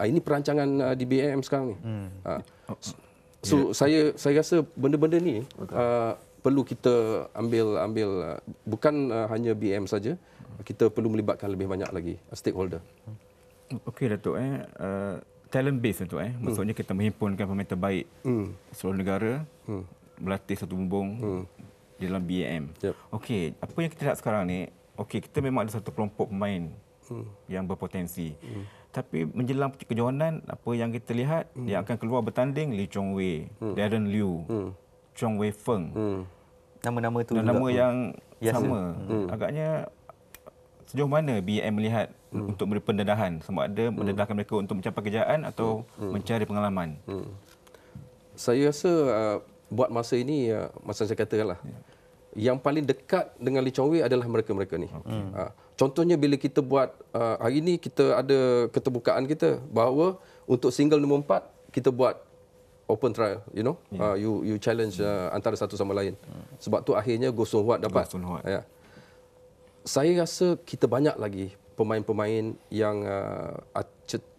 ah, ini perancangan uh, di BAM sekarang ni. Hmm. Uh, so yeah. saya saya rasa benda-benda ni uh, perlu kita ambil ambil uh, bukan uh, hanya BM saja kita perlu melibatkan lebih banyak lagi stakeholder okey datuk eh uh, talent base tu eh maksudnya hmm. kita menghimpunkan pemain terbaik hmm. seluruh negara hmm. berlatih satu bumbung hmm. di dalam BM yep. okey apa yang kita lihat sekarang ni okey kita memang ada satu kelompok pemain hmm. yang berpotensi hmm. Tapi menjelang kejohanan, apa yang kita lihat, hmm. yang akan keluar bertanding, Lee Chong Wei, hmm. Darren Liu, hmm. Chong Wei Feng. Hmm. Nama-nama tu Nama-nama yang biasa. sama. Hmm. Agaknya sejauh mana BM melihat hmm. untuk beri pendedahan sama ada hmm. mendedahkan mereka untuk mencapai kerjaan atau hmm. hmm. mencari pengalaman. Hmm. Saya rasa uh, buat masa ini uh, masa saya lah, yeah. yang paling dekat dengan Lee Chong Wei adalah mereka-mereka ni. Okay. Hmm. Uh, contohnya bila kita buat uh, hari ini kita ada keterbukaan kita bahawa untuk single nombor empat kita buat open trial you know yeah. uh, you you challenge uh, antara satu sama lain sebab tu akhirnya Gosong Huat dapat Gosong Huat. Yeah. saya rasa kita banyak lagi pemain-pemain yang uh,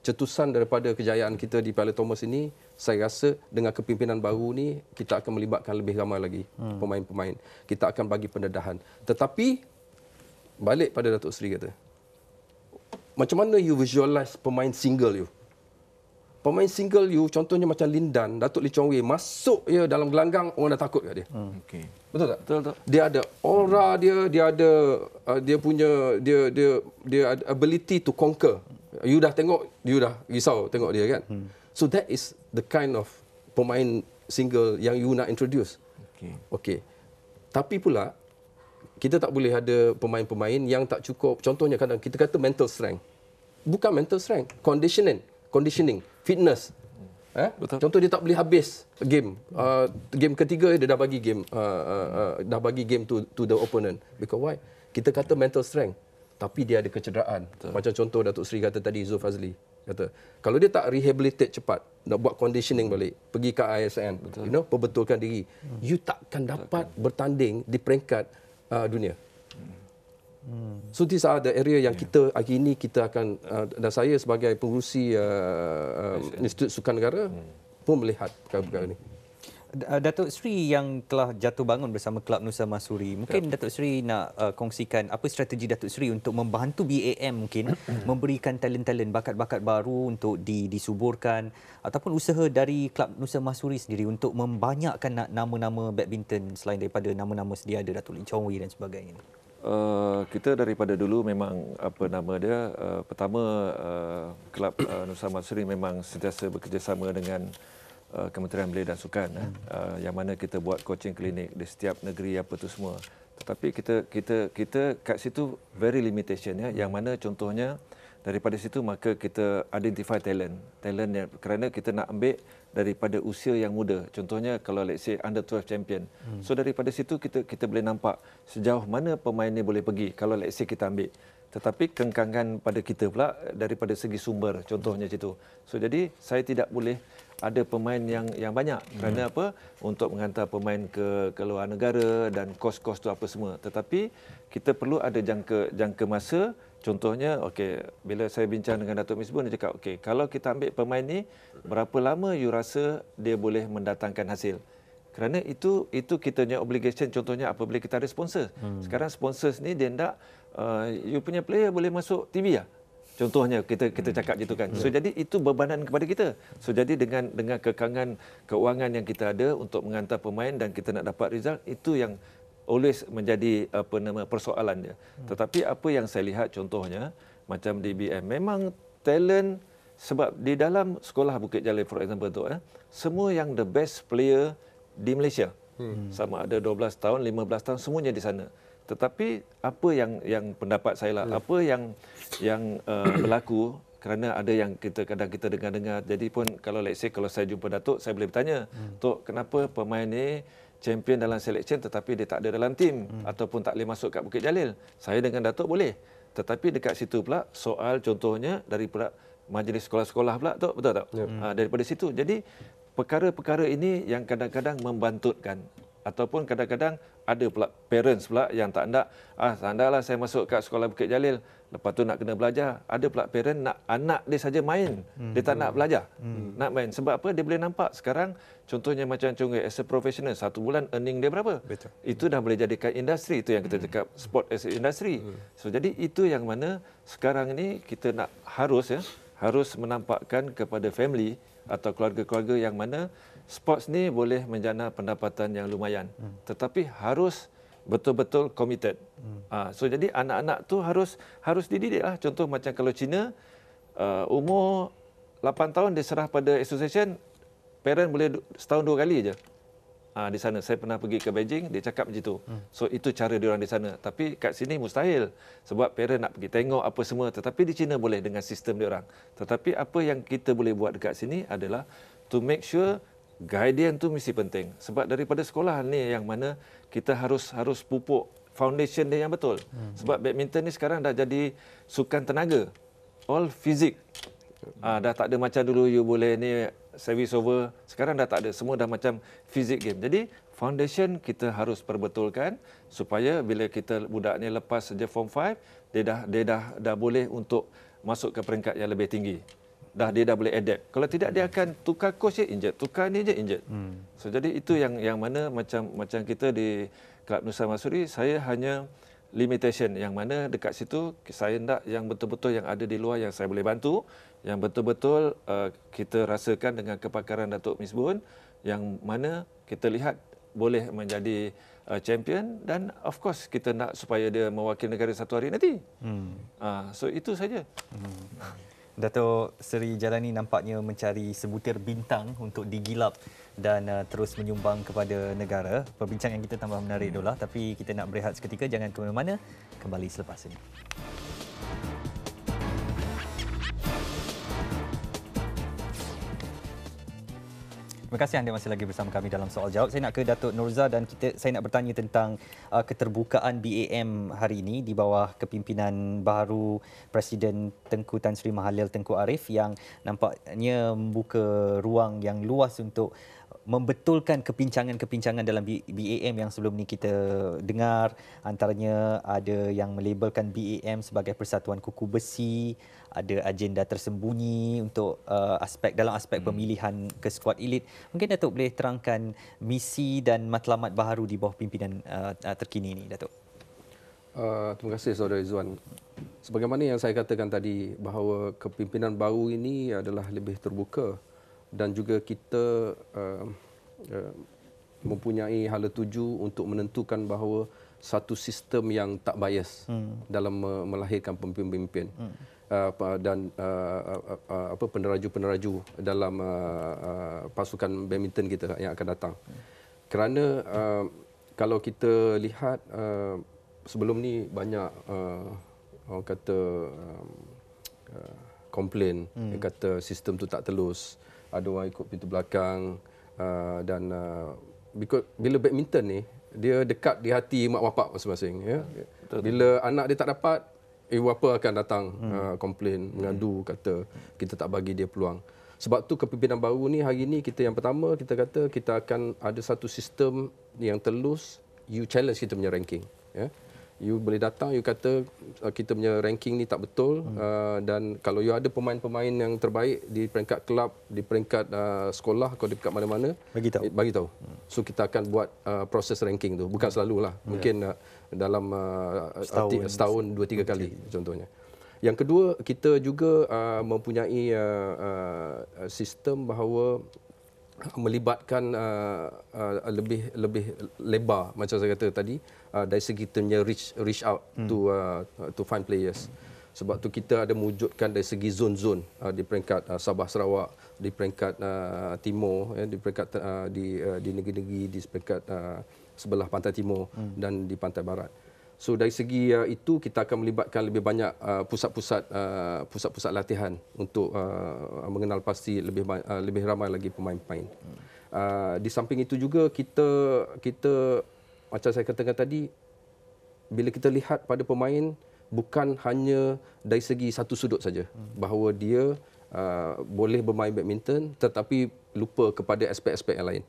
cetusan daripada kejayaan kita di Piala Thomas ini saya rasa dengan kepimpinan baru ni kita akan melibatkan lebih ramai lagi hmm. pemain-pemain kita akan bagi pendedahan tetapi balik pada Datuk Seri kata macam mana you visualize pemain single you pemain single you contohnya macam Lindan Datuk Lee Chong Wei masuk ya dalam gelanggang orang dah takut kat dia. Hmm. Okey. Betul tak? Betul tak? Dia ada aura dia, dia ada uh, dia punya dia dia dia ada ability to conquer. You dah tengok, you dah risau tengok dia kan. Hmm. So that is the kind of pemain single yang you nak introduce. Okey. Okey. Tapi pula kita tak boleh ada pemain-pemain yang tak cukup. Contohnya kadang kita kata mental strength. Bukan mental strength, conditioning conditioning, fitness. Eh? Contoh dia tak boleh habis game. Uh, game ketiga dia dah bagi game uh, uh, uh, dah bagi game to to the opponent. Because why? Kita kata mental strength, tapi dia ada kecederaan. Betul. Macam contoh Datuk Seri kata tadi Zul Fazli kata, kalau dia tak rehabilitate cepat, nak buat conditioning balik, pergi ke ISN, you know, perbetulkan diri, hmm. you takkan dapat takkan. bertanding di peringkat uh, dunia. Hmm. So these are the area yang yeah. kita hari ini kita akan uh, dan saya sebagai pengurusi uh, uh, Institut Sukan Negara hmm. pun melihat perkara-perkara ini. Uh, Datuk Sri yang telah jatuh bangun bersama Kelab Nusa Masuri, mungkin ya. Datuk Sri nak uh, kongsikan apa strategi Datuk Sri untuk membantu BAM mungkin memberikan talent-talent bakat-bakat baru untuk di, disuburkan ataupun usaha dari Kelab Nusa Masuri sendiri untuk membanyakkan nama-nama badminton selain daripada nama-nama sedia ada Datuk Lin Chong Wei dan sebagainya. Eh, kita daripada dulu memang apa nama dia uh, pertama uh, kelab uh, Nusa Masri memang sentiasa bekerjasama dengan uh, Kementerian Belia dan Sukan eh, uh, yang mana kita buat coaching klinik di setiap negeri apa tu semua. Tetapi kita kita kita kat situ very limitation ya yang mana contohnya daripada situ maka kita identify talent talent yang, kerana kita nak ambil daripada usia yang muda. Contohnya kalau let's say under 12 champion. Hmm. So daripada situ kita kita boleh nampak sejauh mana pemain ni boleh pergi kalau let's say kita ambil. Tetapi kengkangan pada kita pula daripada segi sumber contohnya hmm. situ. So jadi saya tidak boleh ada pemain yang yang banyak hmm. kerana apa untuk menghantar pemain ke ke luar negara dan kos-kos tu apa semua. Tetapi kita perlu ada jangka jangka masa Contohnya, okey, bila saya bincang dengan Datuk Misbun, dia cakap, okey, kalau kita ambil pemain ni, berapa lama you rasa dia boleh mendatangkan hasil? Kerana itu itu kita punya obligation contohnya apabila kita ada sponsor. Hmm. Sekarang sponsors ni dia nak uh, you punya player boleh masuk TV ya. Lah. Contohnya kita kita hmm. cakap gitu kan. So hmm. jadi itu bebanan kepada kita. So jadi dengan dengan kekangan keuangan yang kita ada untuk menghantar pemain dan kita nak dapat result itu yang always menjadi apa nama persoalan dia. Hmm. Tetapi apa yang saya lihat contohnya macam di BM memang talent sebab di dalam sekolah Bukit Jalil for example tu eh semua yang the best player di Malaysia. Hmm. Sama ada 12 tahun, 15 tahun semuanya di sana. Tetapi apa yang yang pendapat saya lah, hmm. apa yang yang uh, berlaku kerana ada yang kita kadang kita dengar-dengar jadi pun kalau let's say kalau saya jumpa datuk saya boleh bertanya hmm. tok kenapa pemain ni champion dalam selection tetapi dia tak ada dalam tim hmm. ataupun tak boleh masuk kat Bukit Jalil. Saya dengan Datuk boleh. Tetapi dekat situ pula soal contohnya dari pula majlis sekolah-sekolah pula tu betul tak? Hmm. Ha, daripada situ. Jadi perkara-perkara ini yang kadang-kadang membantutkan ataupun kadang-kadang ada pula parents pula yang tak nak ah tak lah saya masuk kat sekolah Bukit Jalil Lepas tu nak kena belajar. Ada pula parent nak anak dia saja main. Hmm. Dia tak nak hmm. belajar. Hmm. hmm. Nak main. Sebab apa? Dia boleh nampak. Sekarang contohnya macam Chong as a professional. Satu bulan earning dia berapa? Betul. Itu dah boleh jadikan industri. Itu yang kita hmm. cakap hmm. sport as industri. Hmm. So, jadi itu yang mana sekarang ni kita nak harus ya harus menampakkan kepada family atau keluarga-keluarga yang mana sports ni boleh menjana pendapatan yang lumayan. Hmm. Tetapi harus betul-betul committed. Hmm. Uh, so jadi anak-anak tu harus harus dididiklah. Contoh macam kalau Cina uh, umur 8 tahun dia serah pada association parent boleh setahun dua kali aja. Ah, ha, di sana saya pernah pergi ke Beijing dia cakap macam tu. Hmm. So itu cara dia orang di sana. Tapi kat sini mustahil sebab parent nak pergi tengok apa semua tetapi di China boleh dengan sistem dia orang. Tetapi apa yang kita boleh buat dekat sini adalah to make sure hmm guidance tu mesti penting sebab daripada sekolah ni yang mana kita harus harus pupuk foundation dia yang betul hmm. sebab badminton ni sekarang dah jadi sukan tenaga all fizik ah dah tak ada macam dulu you boleh ni service over sekarang dah tak ada semua dah macam fizik game jadi foundation kita harus perbetulkan supaya bila kita budak ni lepas saja form 5 dia dah dia dah dah boleh untuk masuk ke peringkat yang lebih tinggi dah dia dah boleh adapt. Kalau tidak dia akan tukar coach je injet, tukar ni je injet. Hmm. So jadi itu yang yang mana macam macam kita di Kelab Nusa Masuri saya hanya limitation yang mana dekat situ saya nak yang betul-betul yang ada di luar yang saya boleh bantu yang betul-betul uh, kita rasakan dengan kepakaran Datuk Misbun yang mana kita lihat boleh menjadi uh, champion dan of course kita nak supaya dia mewakili negara satu hari nanti. Hmm. Uh, so itu saja. Hmm. Dato Seri Jalani nampaknya mencari sebutir bintang untuk digilap dan uh, terus menyumbang kepada negara. Perbincangan kita tambah menarik hmm. dolah tapi kita nak berehat seketika jangan ke mana-mana kembali selepas ini. Terima kasih anda masih lagi bersama kami dalam soal jawab. Saya nak ke Datuk Nurza dan kita saya nak bertanya tentang uh, keterbukaan BAM hari ini di bawah kepimpinan baru Presiden Tengku Tan Sri Mahathir Tengku Arif yang nampaknya membuka ruang yang luas untuk membetulkan kepincangan-kepincangan dalam BAM yang sebelum ni kita dengar antaranya ada yang melabelkan BAM sebagai persatuan kuku besi ada agenda tersembunyi untuk uh, aspek dalam aspek hmm. pemilihan ke skuad elit mungkin Datuk boleh terangkan misi dan matlamat baru di bawah pimpinan uh, uh, terkini ini Datuk uh, terima kasih saudara Izwan sebagaimana yang saya katakan tadi bahawa kepimpinan baru ini adalah lebih terbuka dan juga kita uh, uh, mempunyai hala tuju untuk menentukan bahawa satu sistem yang tak bias hmm. dalam me- melahirkan pemimpin-pemimpin hmm. uh, dan uh, uh, uh, uh peneraju-peneraju dalam uh, uh, pasukan badminton kita yang akan datang. Hmm. Kerana uh, kalau kita lihat uh, sebelum ni banyak uh, orang kata um, uh, komplain hmm. yang kata sistem tu tak telus. Hmm ada orang ikut pintu belakang uh, dan uh, bila badminton ni dia dekat di hati mak bapak masing-masing ya bila anak dia tak dapat ibu bapa akan datang hmm. uh, komplain mengadu kata kita tak bagi dia peluang sebab tu kepimpinan baru ni hari ni kita yang pertama kita kata kita akan ada satu sistem yang telus you challenge kita punya ranking ya you boleh datang you kata uh, kita punya ranking ni tak betul hmm. uh, dan kalau you ada pemain-pemain yang terbaik di peringkat kelab di peringkat uh, sekolah kau di peringkat mana-mana bagi tahu eh, bagi tahu hmm. so kita akan buat uh, proses ranking tu bukan hmm. lah, yeah. mungkin uh, dalam uh, setahun, arti, setahun dua tiga kali okay. contohnya yang kedua kita juga uh, mempunyai uh, uh, sistem bahawa melibatkan uh, uh, lebih lebih lebar macam saya kata tadi uh, dari segi punya reach reach out hmm. to uh, to find players sebab tu kita ada mewujudkan dari segi zone-zone uh, di peringkat uh, Sabah Sarawak di peringkat uh, timur ya di peringkat uh, di uh, negeri-negeri di peringkat uh, sebelah pantai timur hmm. dan di pantai barat So dari segi uh, itu kita akan melibatkan lebih banyak uh, pusat-pusat uh, pusat-pusat latihan untuk uh, mengenal pasti lebih uh, lebih ramai lagi pemain-pemain. Uh, di samping itu juga kita kita macam saya katakan tadi bila kita lihat pada pemain bukan hanya dari segi satu sudut saja bahawa dia uh, boleh bermain badminton tetapi lupa kepada aspek-aspek yang lain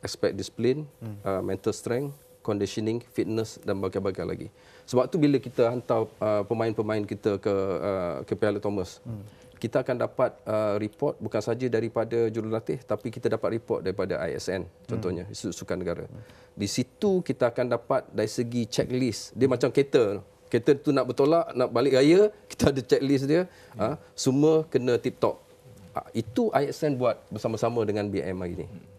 aspek disiplin hmm. uh, mental strength conditioning, fitness dan bagai-bagai lagi. Sebab tu bila kita hantar uh, pemain-pemain kita ke uh, ke Piala Thomas, hmm. kita akan dapat uh, report bukan saja daripada jurulatih tapi kita dapat report daripada ISN contohnya, hmm. Institut Sukan Negara. Hmm. Di situ kita akan dapat dari segi checklist, dia macam kereta kereta tu nak bertolak nak balik raya kita ada checklist dia ha, semua kena tip top ha, itu ISN buat bersama-sama dengan BM hari ni hmm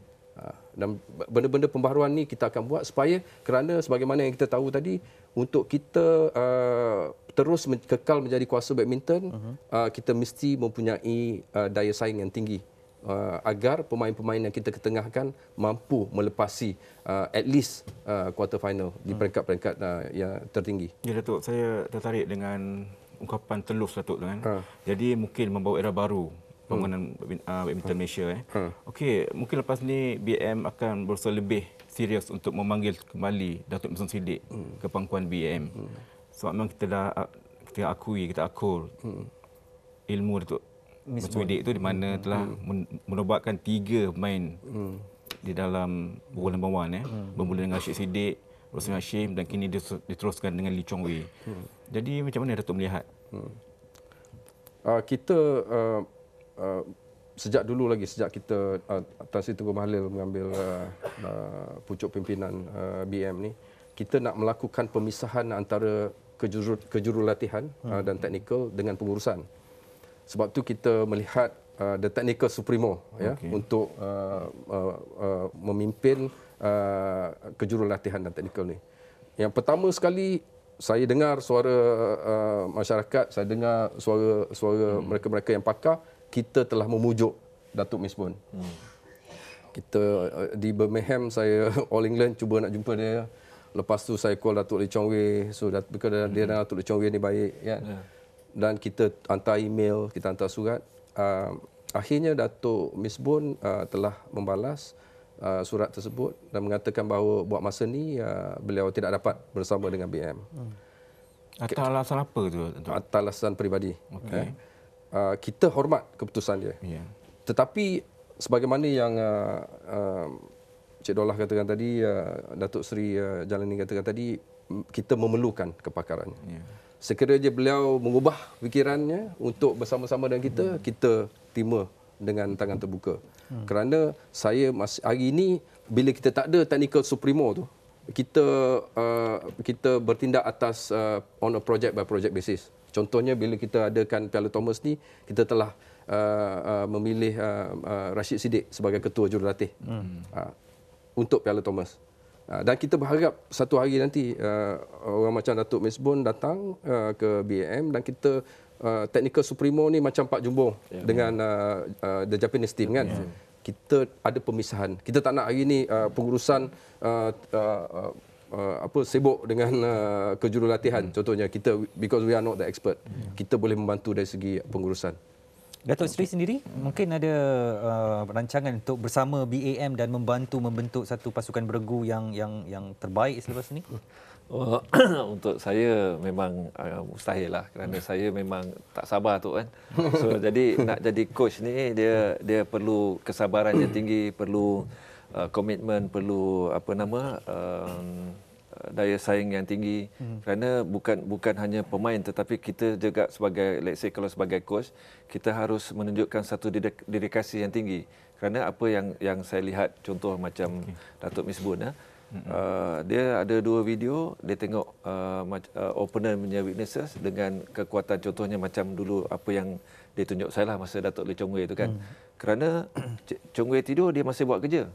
dan benda-benda pembaharuan ni kita akan buat supaya kerana sebagaimana yang kita tahu tadi untuk kita uh, terus men- kekal menjadi kuasa badminton uh-huh. uh, kita mesti mempunyai uh, daya saing yang tinggi uh, agar pemain-pemain yang kita ketengahkan mampu melepasi uh, at least uh, quarter final di hmm. peringkat-peringkat uh, yang tertinggi. Ya Datuk, saya tertarik dengan ungkapan telus Datuk kan. Uh. Jadi mungkin membawa era baru pembangunan uh, badminton hmm. Malaysia eh. Hmm. Okey, mungkin lepas ni BM akan berusaha lebih serius untuk memanggil kembali Datuk Besar Sidik hmm. ke pangkuan BM. Hmm. Sebab memang kita dah ah, kita akui, kita akul hmm. ilmu Datuk Besar Sidik itu di mana hmm. telah hmm. menobatkan tiga pemain hmm. di dalam bola nombor 1 eh. Hmm. Bermula dengan Syed Sidik, Rosmi Hashim dan kini diteruskan dengan Lee Chong Wei. Hmm. Jadi macam mana Datuk melihat? Hmm. Uh, kita uh, Uh, sejak dulu lagi sejak kita uh, Tan Sri Tengku Mahathir mengambil uh, uh, pucuk pimpinan uh, BM ni kita nak melakukan pemisahan antara kejuru, kejurulatihan uh, hmm. dan teknikal dengan pengurusan sebab tu kita melihat uh, the technical supremo okay. ya untuk uh, uh, uh, memimpin uh, kejurulatihan dan teknikal ni yang pertama sekali saya dengar suara uh, masyarakat saya dengar suara suara hmm. mereka-mereka yang pakar kita telah memujuk Datuk Misbun. Hmm. Kita eh, di Birmingham saya All England cuba nak jumpa dia. Lepas tu saya call Datuk Lee Chong Wei. So Datuk hmm. dia dan Datuk Lee Chong Wei ni baik kan. Yeah. Dan kita hantar email, kita hantar surat. Uh, akhirnya Datuk Misbun uh, telah membalas Uh, surat tersebut dan mengatakan bahawa buat masa ni uh, beliau tidak dapat bersama dengan BM. Hmm. Atas alasan apa tu? Atas alasan peribadi. Okay. Eh? Ya. Uh, kita hormat keputusan dia. Ya. Tetapi sebagaimana yang uh, uh, Cik Dolah katakan tadi, uh, Datuk Seri uh, Jalani katakan tadi, kita memerlukan kepakarannya. Ya. Sekiranya beliau mengubah fikirannya untuk bersama-sama dengan kita, ya. kita terima dengan tangan terbuka. Ya. Kerana saya masih hari ini bila kita tak ada technical supremo tu, kita uh, kita bertindak atas uh, on a project by project basis. Contohnya bila kita adakan Piala Thomas ni, kita telah uh, uh, memilih uh, uh, Rashid Siddiq sebagai ketua jurulatih hmm. uh, untuk Piala Thomas. Uh, dan kita berharap satu hari nanti uh, orang macam Datuk Mesbun datang uh, ke BAM dan kita uh, technical supremo ni macam Pak Jumbo yeah. dengan uh, uh, the Japanese team kan. Yeah. Kita ada pemisahan. Kita tak nak hari ni uh, pengurusan uh, uh, uh uh, apa sibuk dengan uh, kejurulatihan hmm. contohnya kita because we are not the expert hmm. kita boleh membantu dari segi pengurusan Datuk Seri sendiri mungkin ada uh, rancangan untuk bersama BAM dan membantu membentuk satu pasukan beregu yang yang yang terbaik selepas ini uh, oh, untuk saya memang uh, mustahil lah kerana saya memang tak sabar tu kan so jadi nak jadi coach ni dia dia perlu kesabaran yang tinggi perlu komitmen uh, perlu apa nama um, uh, daya saing yang tinggi hmm. kerana bukan bukan hanya pemain tetapi kita juga sebagai let's say kalau sebagai coach kita harus menunjukkan satu dedikasi yang tinggi kerana apa yang yang saya lihat contoh macam okay. Datuk Misbun ya eh, hmm. Uh, dia ada dua video dia tengok uh, uh, opener punya witnesses dengan kekuatan contohnya macam dulu apa yang dia tunjuk saya lah masa Datuk Lee Chong Wei tu kan hmm. kerana Chong Wei tidur dia masih buat kerja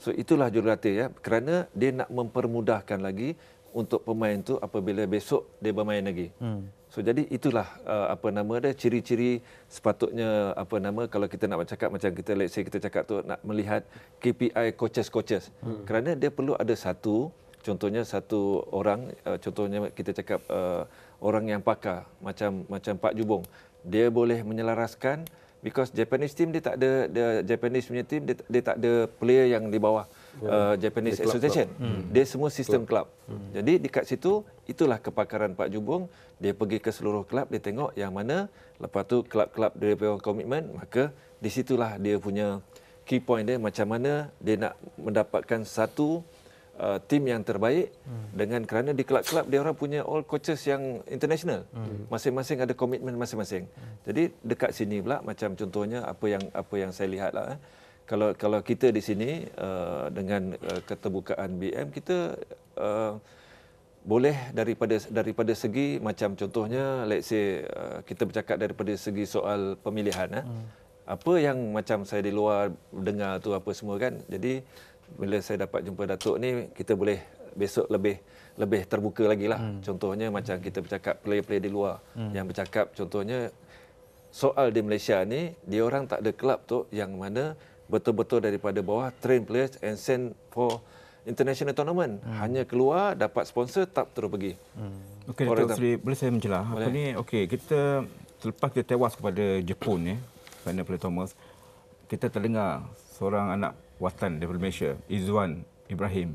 So itulah jurulatih ya. Kerana dia nak mempermudahkan lagi untuk pemain tu apabila besok dia bermain lagi. Hmm. So jadi itulah uh, apa nama dia ciri-ciri sepatutnya apa nama kalau kita nak bercakap macam kita let's say kita cakap tu nak melihat KPI coaches coaches. Hmm. Kerana dia perlu ada satu contohnya satu orang uh, contohnya kita cakap uh, orang yang pakar macam macam Pak Jubong. Dia boleh menyelaraskan because Japanese team dia tak ada the Japanese punya team dia, dia tak ada player yang di bawah yeah. uh, Japanese club association. Club. Hmm. hmm. Dia semua sistem club. Hmm. Jadi dekat situ itulah kepakaran Pak Jubung, dia pergi ke seluruh club dia tengok yang mana lepas tu club-club dia pegang komitmen maka di situlah dia punya key point dia macam mana dia nak mendapatkan satu uh, tim yang terbaik hmm. dengan kerana di kelab-kelab dia orang punya all coaches yang international. Hmm. hmm. Masing-masing ada komitmen masing-masing. Hmm. Jadi dekat sini pula macam contohnya apa yang apa yang saya lihatlah eh. Kalau kalau kita di sini uh, dengan uh, keterbukaan BM kita uh, boleh daripada daripada segi macam contohnya let's say uh, kita bercakap daripada segi soal pemilihan eh. hmm. apa yang macam saya di luar dengar tu apa semua kan jadi bila saya dapat jumpa datuk ni kita boleh besok lebih lebih terbuka lagi lah. Hmm. Contohnya macam kita bercakap player-player di luar hmm. yang bercakap contohnya soal di Malaysia ni dia orang tak ada kelab tu yang mana betul-betul daripada bawah train players and send for international tournament hmm. hanya keluar dapat sponsor tak terus pergi. Hmm. Okey, Sri, boleh saya menjelah. Apa ni? Okey, kita selepas kita tewas kepada Jepun ya, eh, Final Play Thomas, kita terdengar seorang anak watan daripada Malaysia, Izzuan Ibrahim.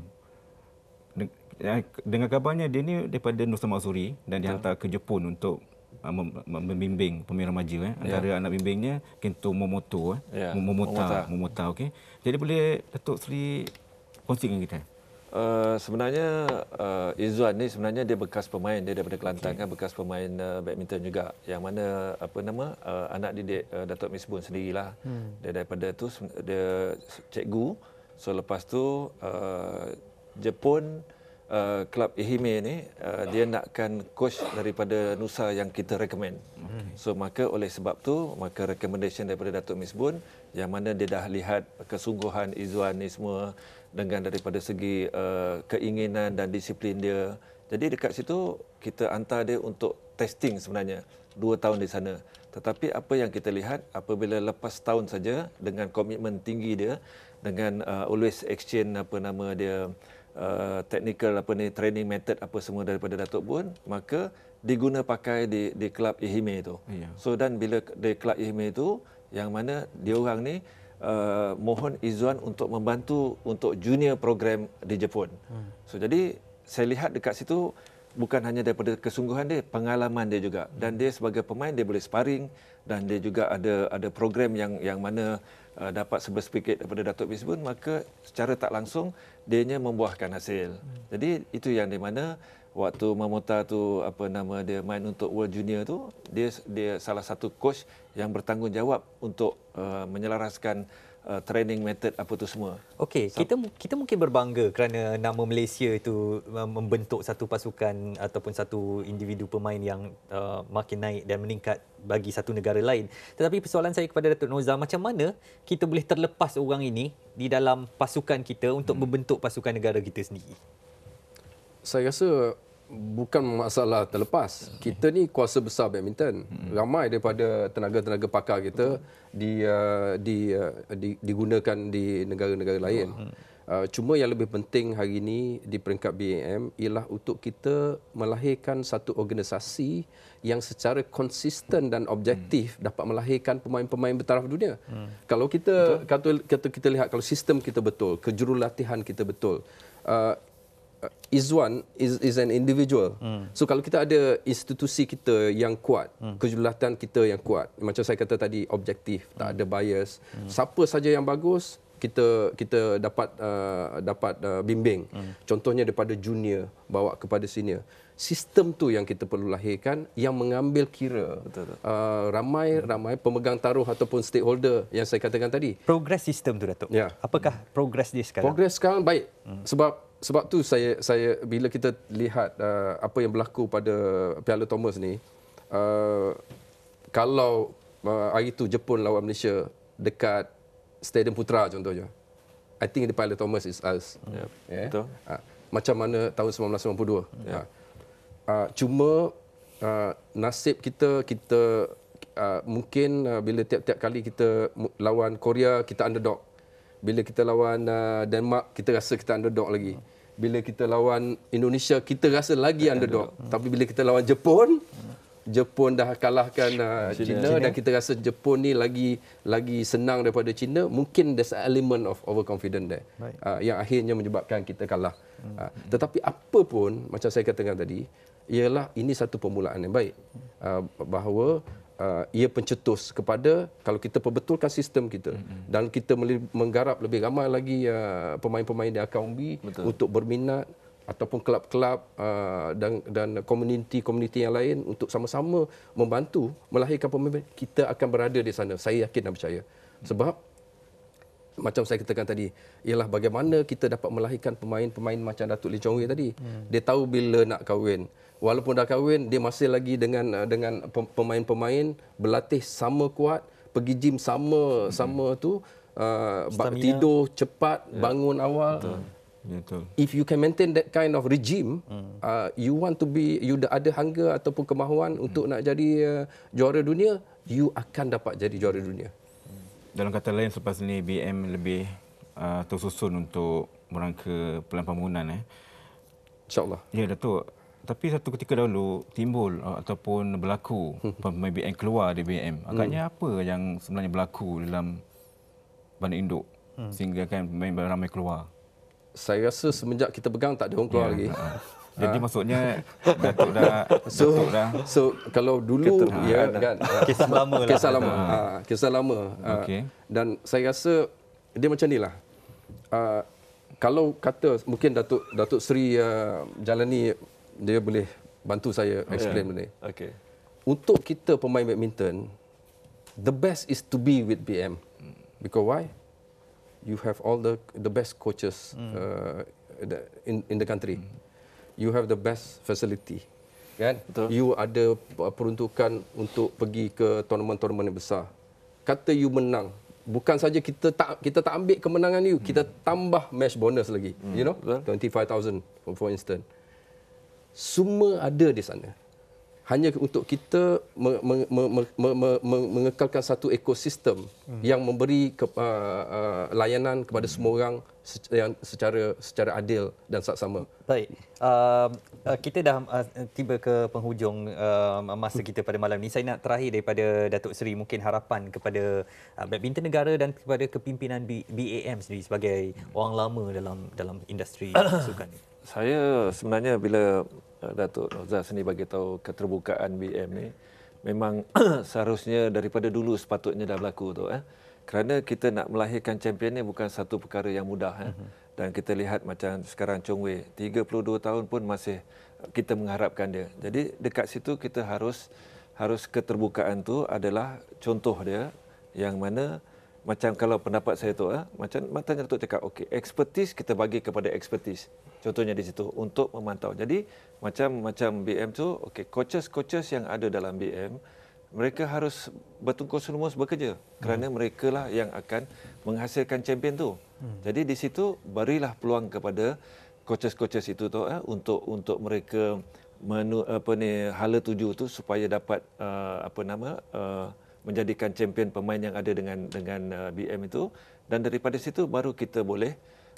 Eh, dengan kabarnya dia ni daripada Nusa Mazuri dan dihantar ke Jepun untuk ah, membimbing pemirah remaja eh antara yeah. anak bimbingnya Kento Momoto eh yeah. Momota Momota okey jadi boleh Datuk Seri kongsikan kita Uh, sebenarnya uh, Izzuan ni sebenarnya dia bekas pemain dia daripada Kelantan okay. kan bekas pemain uh, badminton juga yang mana apa nama uh, anak didik uh, Datuk Misbun sendirilah hmm. dia daripada tu dia cikgu so lepas tu uh, Jepun kelab uh, Ehime ni uh, oh. dia ah. nakkan coach daripada Nusa yang kita recommend okay. so maka oleh sebab tu maka recommendation daripada Datuk Miss Misbun yang mana dia dah lihat kesungguhan Izzuan ni semua dengan daripada segi uh, keinginan dan disiplin dia. Jadi dekat situ kita hantar dia untuk testing sebenarnya dua tahun di sana. Tetapi apa yang kita lihat apabila lepas tahun saja dengan komitmen tinggi dia dengan uh, always exchange apa nama dia uh, technical apa ni training method apa semua daripada Datuk Bun maka diguna pakai di di kelab Ihime itu. Yeah. So dan bila di kelab Ihime itu yang mana dia orang ni Uh, mohon izuan untuk membantu untuk junior program di Jepun. Hmm. So jadi saya lihat dekat situ bukan hanya daripada kesungguhan dia, pengalaman dia juga. Dan dia sebagai pemain dia boleh sparring dan dia juga ada ada program yang yang mana uh, dapat sebersepikit daripada Datuk Bisbun maka secara tak langsung dia membuahkan hasil. Hmm. Jadi itu yang di mana waktu Mamuta tu apa nama dia main untuk World Junior tu dia dia salah satu coach yang bertanggungjawab untuk uh, menyelaraskan uh, training method apa tu semua. Okey, so, kita kita mungkin berbangga kerana nama Malaysia itu membentuk satu pasukan ataupun satu individu pemain yang uh, makin naik dan meningkat bagi satu negara lain. Tetapi persoalan saya kepada Datuk Noza macam mana kita boleh terlepas orang ini di dalam pasukan kita untuk hmm. membentuk pasukan negara kita sendiri? Saya rasa bukan masalah terlepas. Kita ni kuasa besar badminton. Hmm. Ramai daripada tenaga-tenaga pakar kita di uh, uh, di, digunakan di negara-negara lain. Hmm. Uh, cuma yang lebih penting hari ini di peringkat BAM ialah untuk kita melahirkan satu organisasi yang secara konsisten dan objektif hmm. dapat melahirkan pemain-pemain bertaraf dunia. Hmm. Kalau kita kata kita lihat kalau sistem kita betul, kejurulatihan kita betul, uh, Uh, Izwan is, is an individual. Hmm. So kalau kita ada institusi kita yang kuat, hmm. kejulatan kita yang kuat, macam saya kata tadi objektif, hmm. tak ada bias. Hmm. Siapa saja yang bagus, kita kita dapat uh, dapat uh, bimbing. Hmm. Contohnya daripada junior bawa kepada senior. Sistem tu yang kita perlu lahirkan yang mengambil kira ramai-ramai uh, hmm. ramai pemegang taruh ataupun stakeholder yang saya katakan tadi. Progress sistem tu Datuk. Ya. Apakah hmm. progress dia sekarang? Progress sekarang baik. Hmm. Sebab sebab tu saya saya bila kita lihat uh, apa yang berlaku pada Piala Thomas ni uh, kalau uh, hari tu Jepun lawan Malaysia dekat Stadium Putra contohnya I think the Piala Thomas is us yep. Ya, yeah. betul uh, macam mana tahun 1992 ya yeah. Uh, uh, cuma uh, nasib kita kita uh, mungkin uh, bila tiap-tiap kali kita lawan Korea kita underdog bila kita lawan uh, Denmark, kita rasa kita underdog lagi. Bila kita lawan Indonesia, kita rasa lagi underdog. Hmm. Tapi bila kita lawan Jepun, hmm. Jepun dah kalahkan uh, China, China dan kita rasa Jepun ni lagi lagi senang daripada China. Mungkin there's an element of overconfidence there uh, yang akhirnya menyebabkan kita kalah. Hmm. Uh, tetapi apa pun, macam saya katakan tadi, ialah ini satu permulaan yang baik. Uh, bahawa Uh, ia pencetus kepada kalau kita perbetulkan sistem kita mm-hmm. dan kita menggarap lebih ramai lagi uh, pemain-pemain di akaun B Betul. untuk berminat ataupun kelab-kelab uh, dan dan komuniti-komuniti yang lain untuk sama-sama membantu melahirkan pemain kita akan berada di sana saya yakin dan percaya sebab macam saya katakan tadi ialah bagaimana kita dapat melahirkan pemain-pemain macam Datuk Lee Chong Wei tadi hmm. dia tahu bila nak kahwin walaupun dah kahwin dia masih lagi dengan uh, dengan pemain-pemain berlatih sama kuat pergi gym sama hmm. sama tu uh, tidur cepat yeah. bangun awal ya, Betul. If you can maintain that kind of regime, hmm. uh, you want to be, you ada hunger ataupun kemahuan hmm. untuk nak jadi uh, juara dunia, you akan dapat jadi juara dunia dalam kata lain selepas ini BM lebih uh, tersusun untuk merangka pelan pembangunan eh. InsyaAllah. Ya Datuk. Tapi satu ketika dahulu timbul uh, ataupun berlaku hmm. pemain BM keluar dari BM. Agaknya hmm. apa yang sebenarnya berlaku dalam bandar induk hmm. sehingga kan pemain ramai keluar? Saya rasa semenjak kita pegang tak ada orang keluar ya, lagi. Ha, ha. Jadi ha? maksudnya Datuk dah so, Datuk dah So kalau dulu keterhan. ya ah, kan ah, kisah lama lah. Kisah lama. Ha, kisah lama. Ha, okay. Dan saya rasa dia macam nilah. Ha, kalau kata mungkin Datuk Datuk Seri uh, Jalani dia boleh bantu saya explain yeah. benda ni. Okay. Untuk kita pemain badminton the best is to be with BM. Because why? You have all the the best coaches mm. uh, in in the country. Hmm you have the best facility kan Betul. you ada peruntukan untuk pergi ke tournament-tournament yang besar kata you menang bukan saja kita tak kita tak ambil kemenangan you kita hmm. tambah match bonus lagi hmm. you know 25000 for instance semua ada di sana hanya untuk kita me- me- me- me- me- me- me- mengekalkan satu ekosistem hmm. yang memberi ke- uh, uh, layanan kepada semua orang yang secara secara adil dan saksama. Baik. Um, uh, kita dah uh, tiba ke penghujung uh, masa kita pada malam ini. Saya nak terakhir daripada Datuk Seri mungkin harapan kepada uh, badminton negara dan kepada kepimpinan B- BAM sendiri sebagai orang lama dalam dalam industri sukan Saya sebenarnya bila Eh, Datuk Rozak sini bagi tahu keterbukaan BM ni memang seharusnya daripada dulu sepatutnya dah berlaku tu eh. Kerana kita nak melahirkan champion ni bukan satu perkara yang mudah eh. Mhm. Dan kita lihat macam sekarang Chong Wei 32 tahun pun masih eh, kita mengharapkan dia. Jadi dekat situ kita harus harus keterbukaan tu adalah contoh dia yang mana macam kalau pendapat saya tu eh, macam macam Datuk cakap okey expertise kita bagi kepada expertise contohnya di situ untuk memantau. Jadi macam macam BM tu, okay, coaches coaches yang ada dalam BM mereka harus bertungkus lumus bekerja kerana hmm. mereka lah yang akan menghasilkan champion tu. Hmm. Jadi di situ berilah peluang kepada coaches-coaches itu tu eh, untuk untuk mereka menu, apa ni hala tuju tu supaya dapat uh, apa nama uh, menjadikan champion pemain yang ada dengan dengan uh, BM itu dan daripada situ baru kita boleh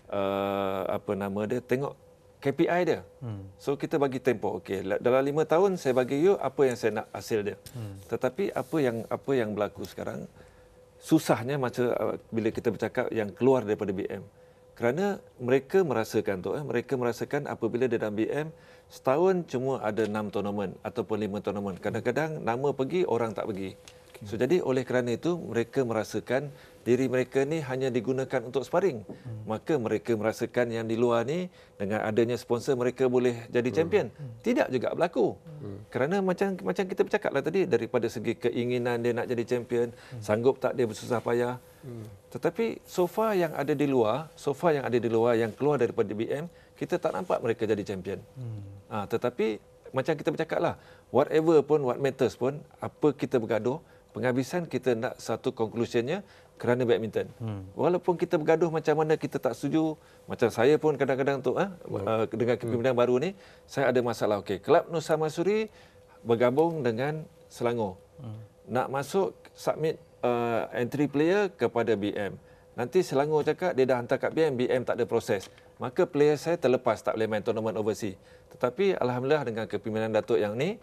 Uh, apa nama dia tengok KPI dia. Hmm. So kita bagi tempoh okey dalam lima tahun saya bagi you apa yang saya nak hasil dia. Hmm. Tetapi apa yang apa yang berlaku sekarang susahnya macam uh, bila kita bercakap yang keluar daripada BM. Kerana mereka merasakan tu eh mereka merasakan apabila dia dalam BM setahun cuma ada enam tournament ataupun lima tournament. Kadang-kadang nama pergi orang tak pergi. Okay. So jadi oleh kerana itu mereka merasakan diri mereka ni hanya digunakan untuk sparring. Hmm. Maka mereka merasakan yang di luar ni dengan adanya sponsor mereka boleh jadi hmm. champion. Hmm. Tidak juga berlaku. Hmm. Kerana macam macam kita bercakaplah tadi daripada segi keinginan dia nak jadi champion, hmm. sanggup tak dia bersusah payah. Hmm. Tetapi sofa yang ada di luar, sofa yang ada di luar yang keluar daripada BM, kita tak nampak mereka jadi champion. Hmm. Ha, tetapi macam kita bercakaplah, whatever pun what matters pun apa kita bergaduh penghabisan kita nak satu konklusinya kerana badminton. Hmm. Walaupun kita bergaduh macam mana kita tak setuju, macam saya pun kadang-kadang tu ah ha, hmm. dengan kepimpinan hmm. baru ni, saya ada masalah. Okey, Kelab Nusa Masuri bergabung dengan Selangor. Hmm. Nak masuk submit uh, entry player kepada BM. Nanti Selangor cakap dia dah hantar kat BM, BM tak ada proses. Maka player saya terlepas tak boleh main tournament overseas. Tetapi alhamdulillah dengan kepimpinan Datuk yang ni,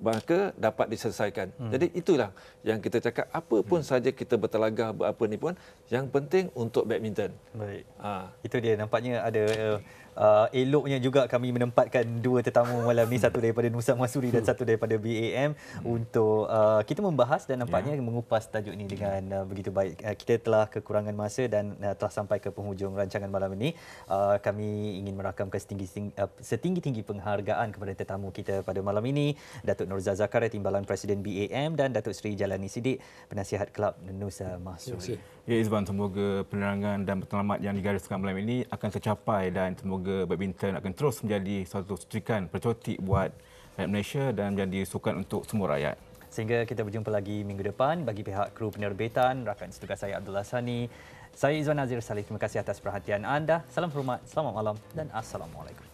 maka dapat diselesaikan. Hmm. Jadi itulah yang kita cakap apa pun hmm. saja kita bertelaga apa ni pun yang penting untuk badminton. Baik. Ha. itu dia nampaknya ada uh, uh, eloknya juga kami menempatkan dua tetamu malam ni satu daripada Nusa Masuri dan satu daripada BAM untuk uh, kita membahas dan nampaknya yeah. mengupas tajuk ini dengan uh, begitu baik. Uh, kita telah kekurangan masa dan uh, telah sampai ke penghujung rancangan malam ini. Uh, kami ingin merakamkan setinggi, uh, setinggi-tinggi penghargaan kepada tetamu kita pada malam ini, Datuk Nurza Zakaria Timbalan Presiden BAM dan Datuk Seri Jalani Sidik Penasihat Kelab Nusa Masuri. Ya Izban, semoga penerangan dan penyelamat yang digariskan malam ini akan tercapai dan semoga juga badminton akan terus menjadi satu setrikan percotik buat Malaysia dan menjadi sukan untuk semua rakyat. Sehingga kita berjumpa lagi minggu depan bagi pihak kru penerbitan, rakan setugas saya Abdullah Sani. Saya Izwan Azir Salih, terima kasih atas perhatian anda. Salam hormat, selamat malam dan Assalamualaikum.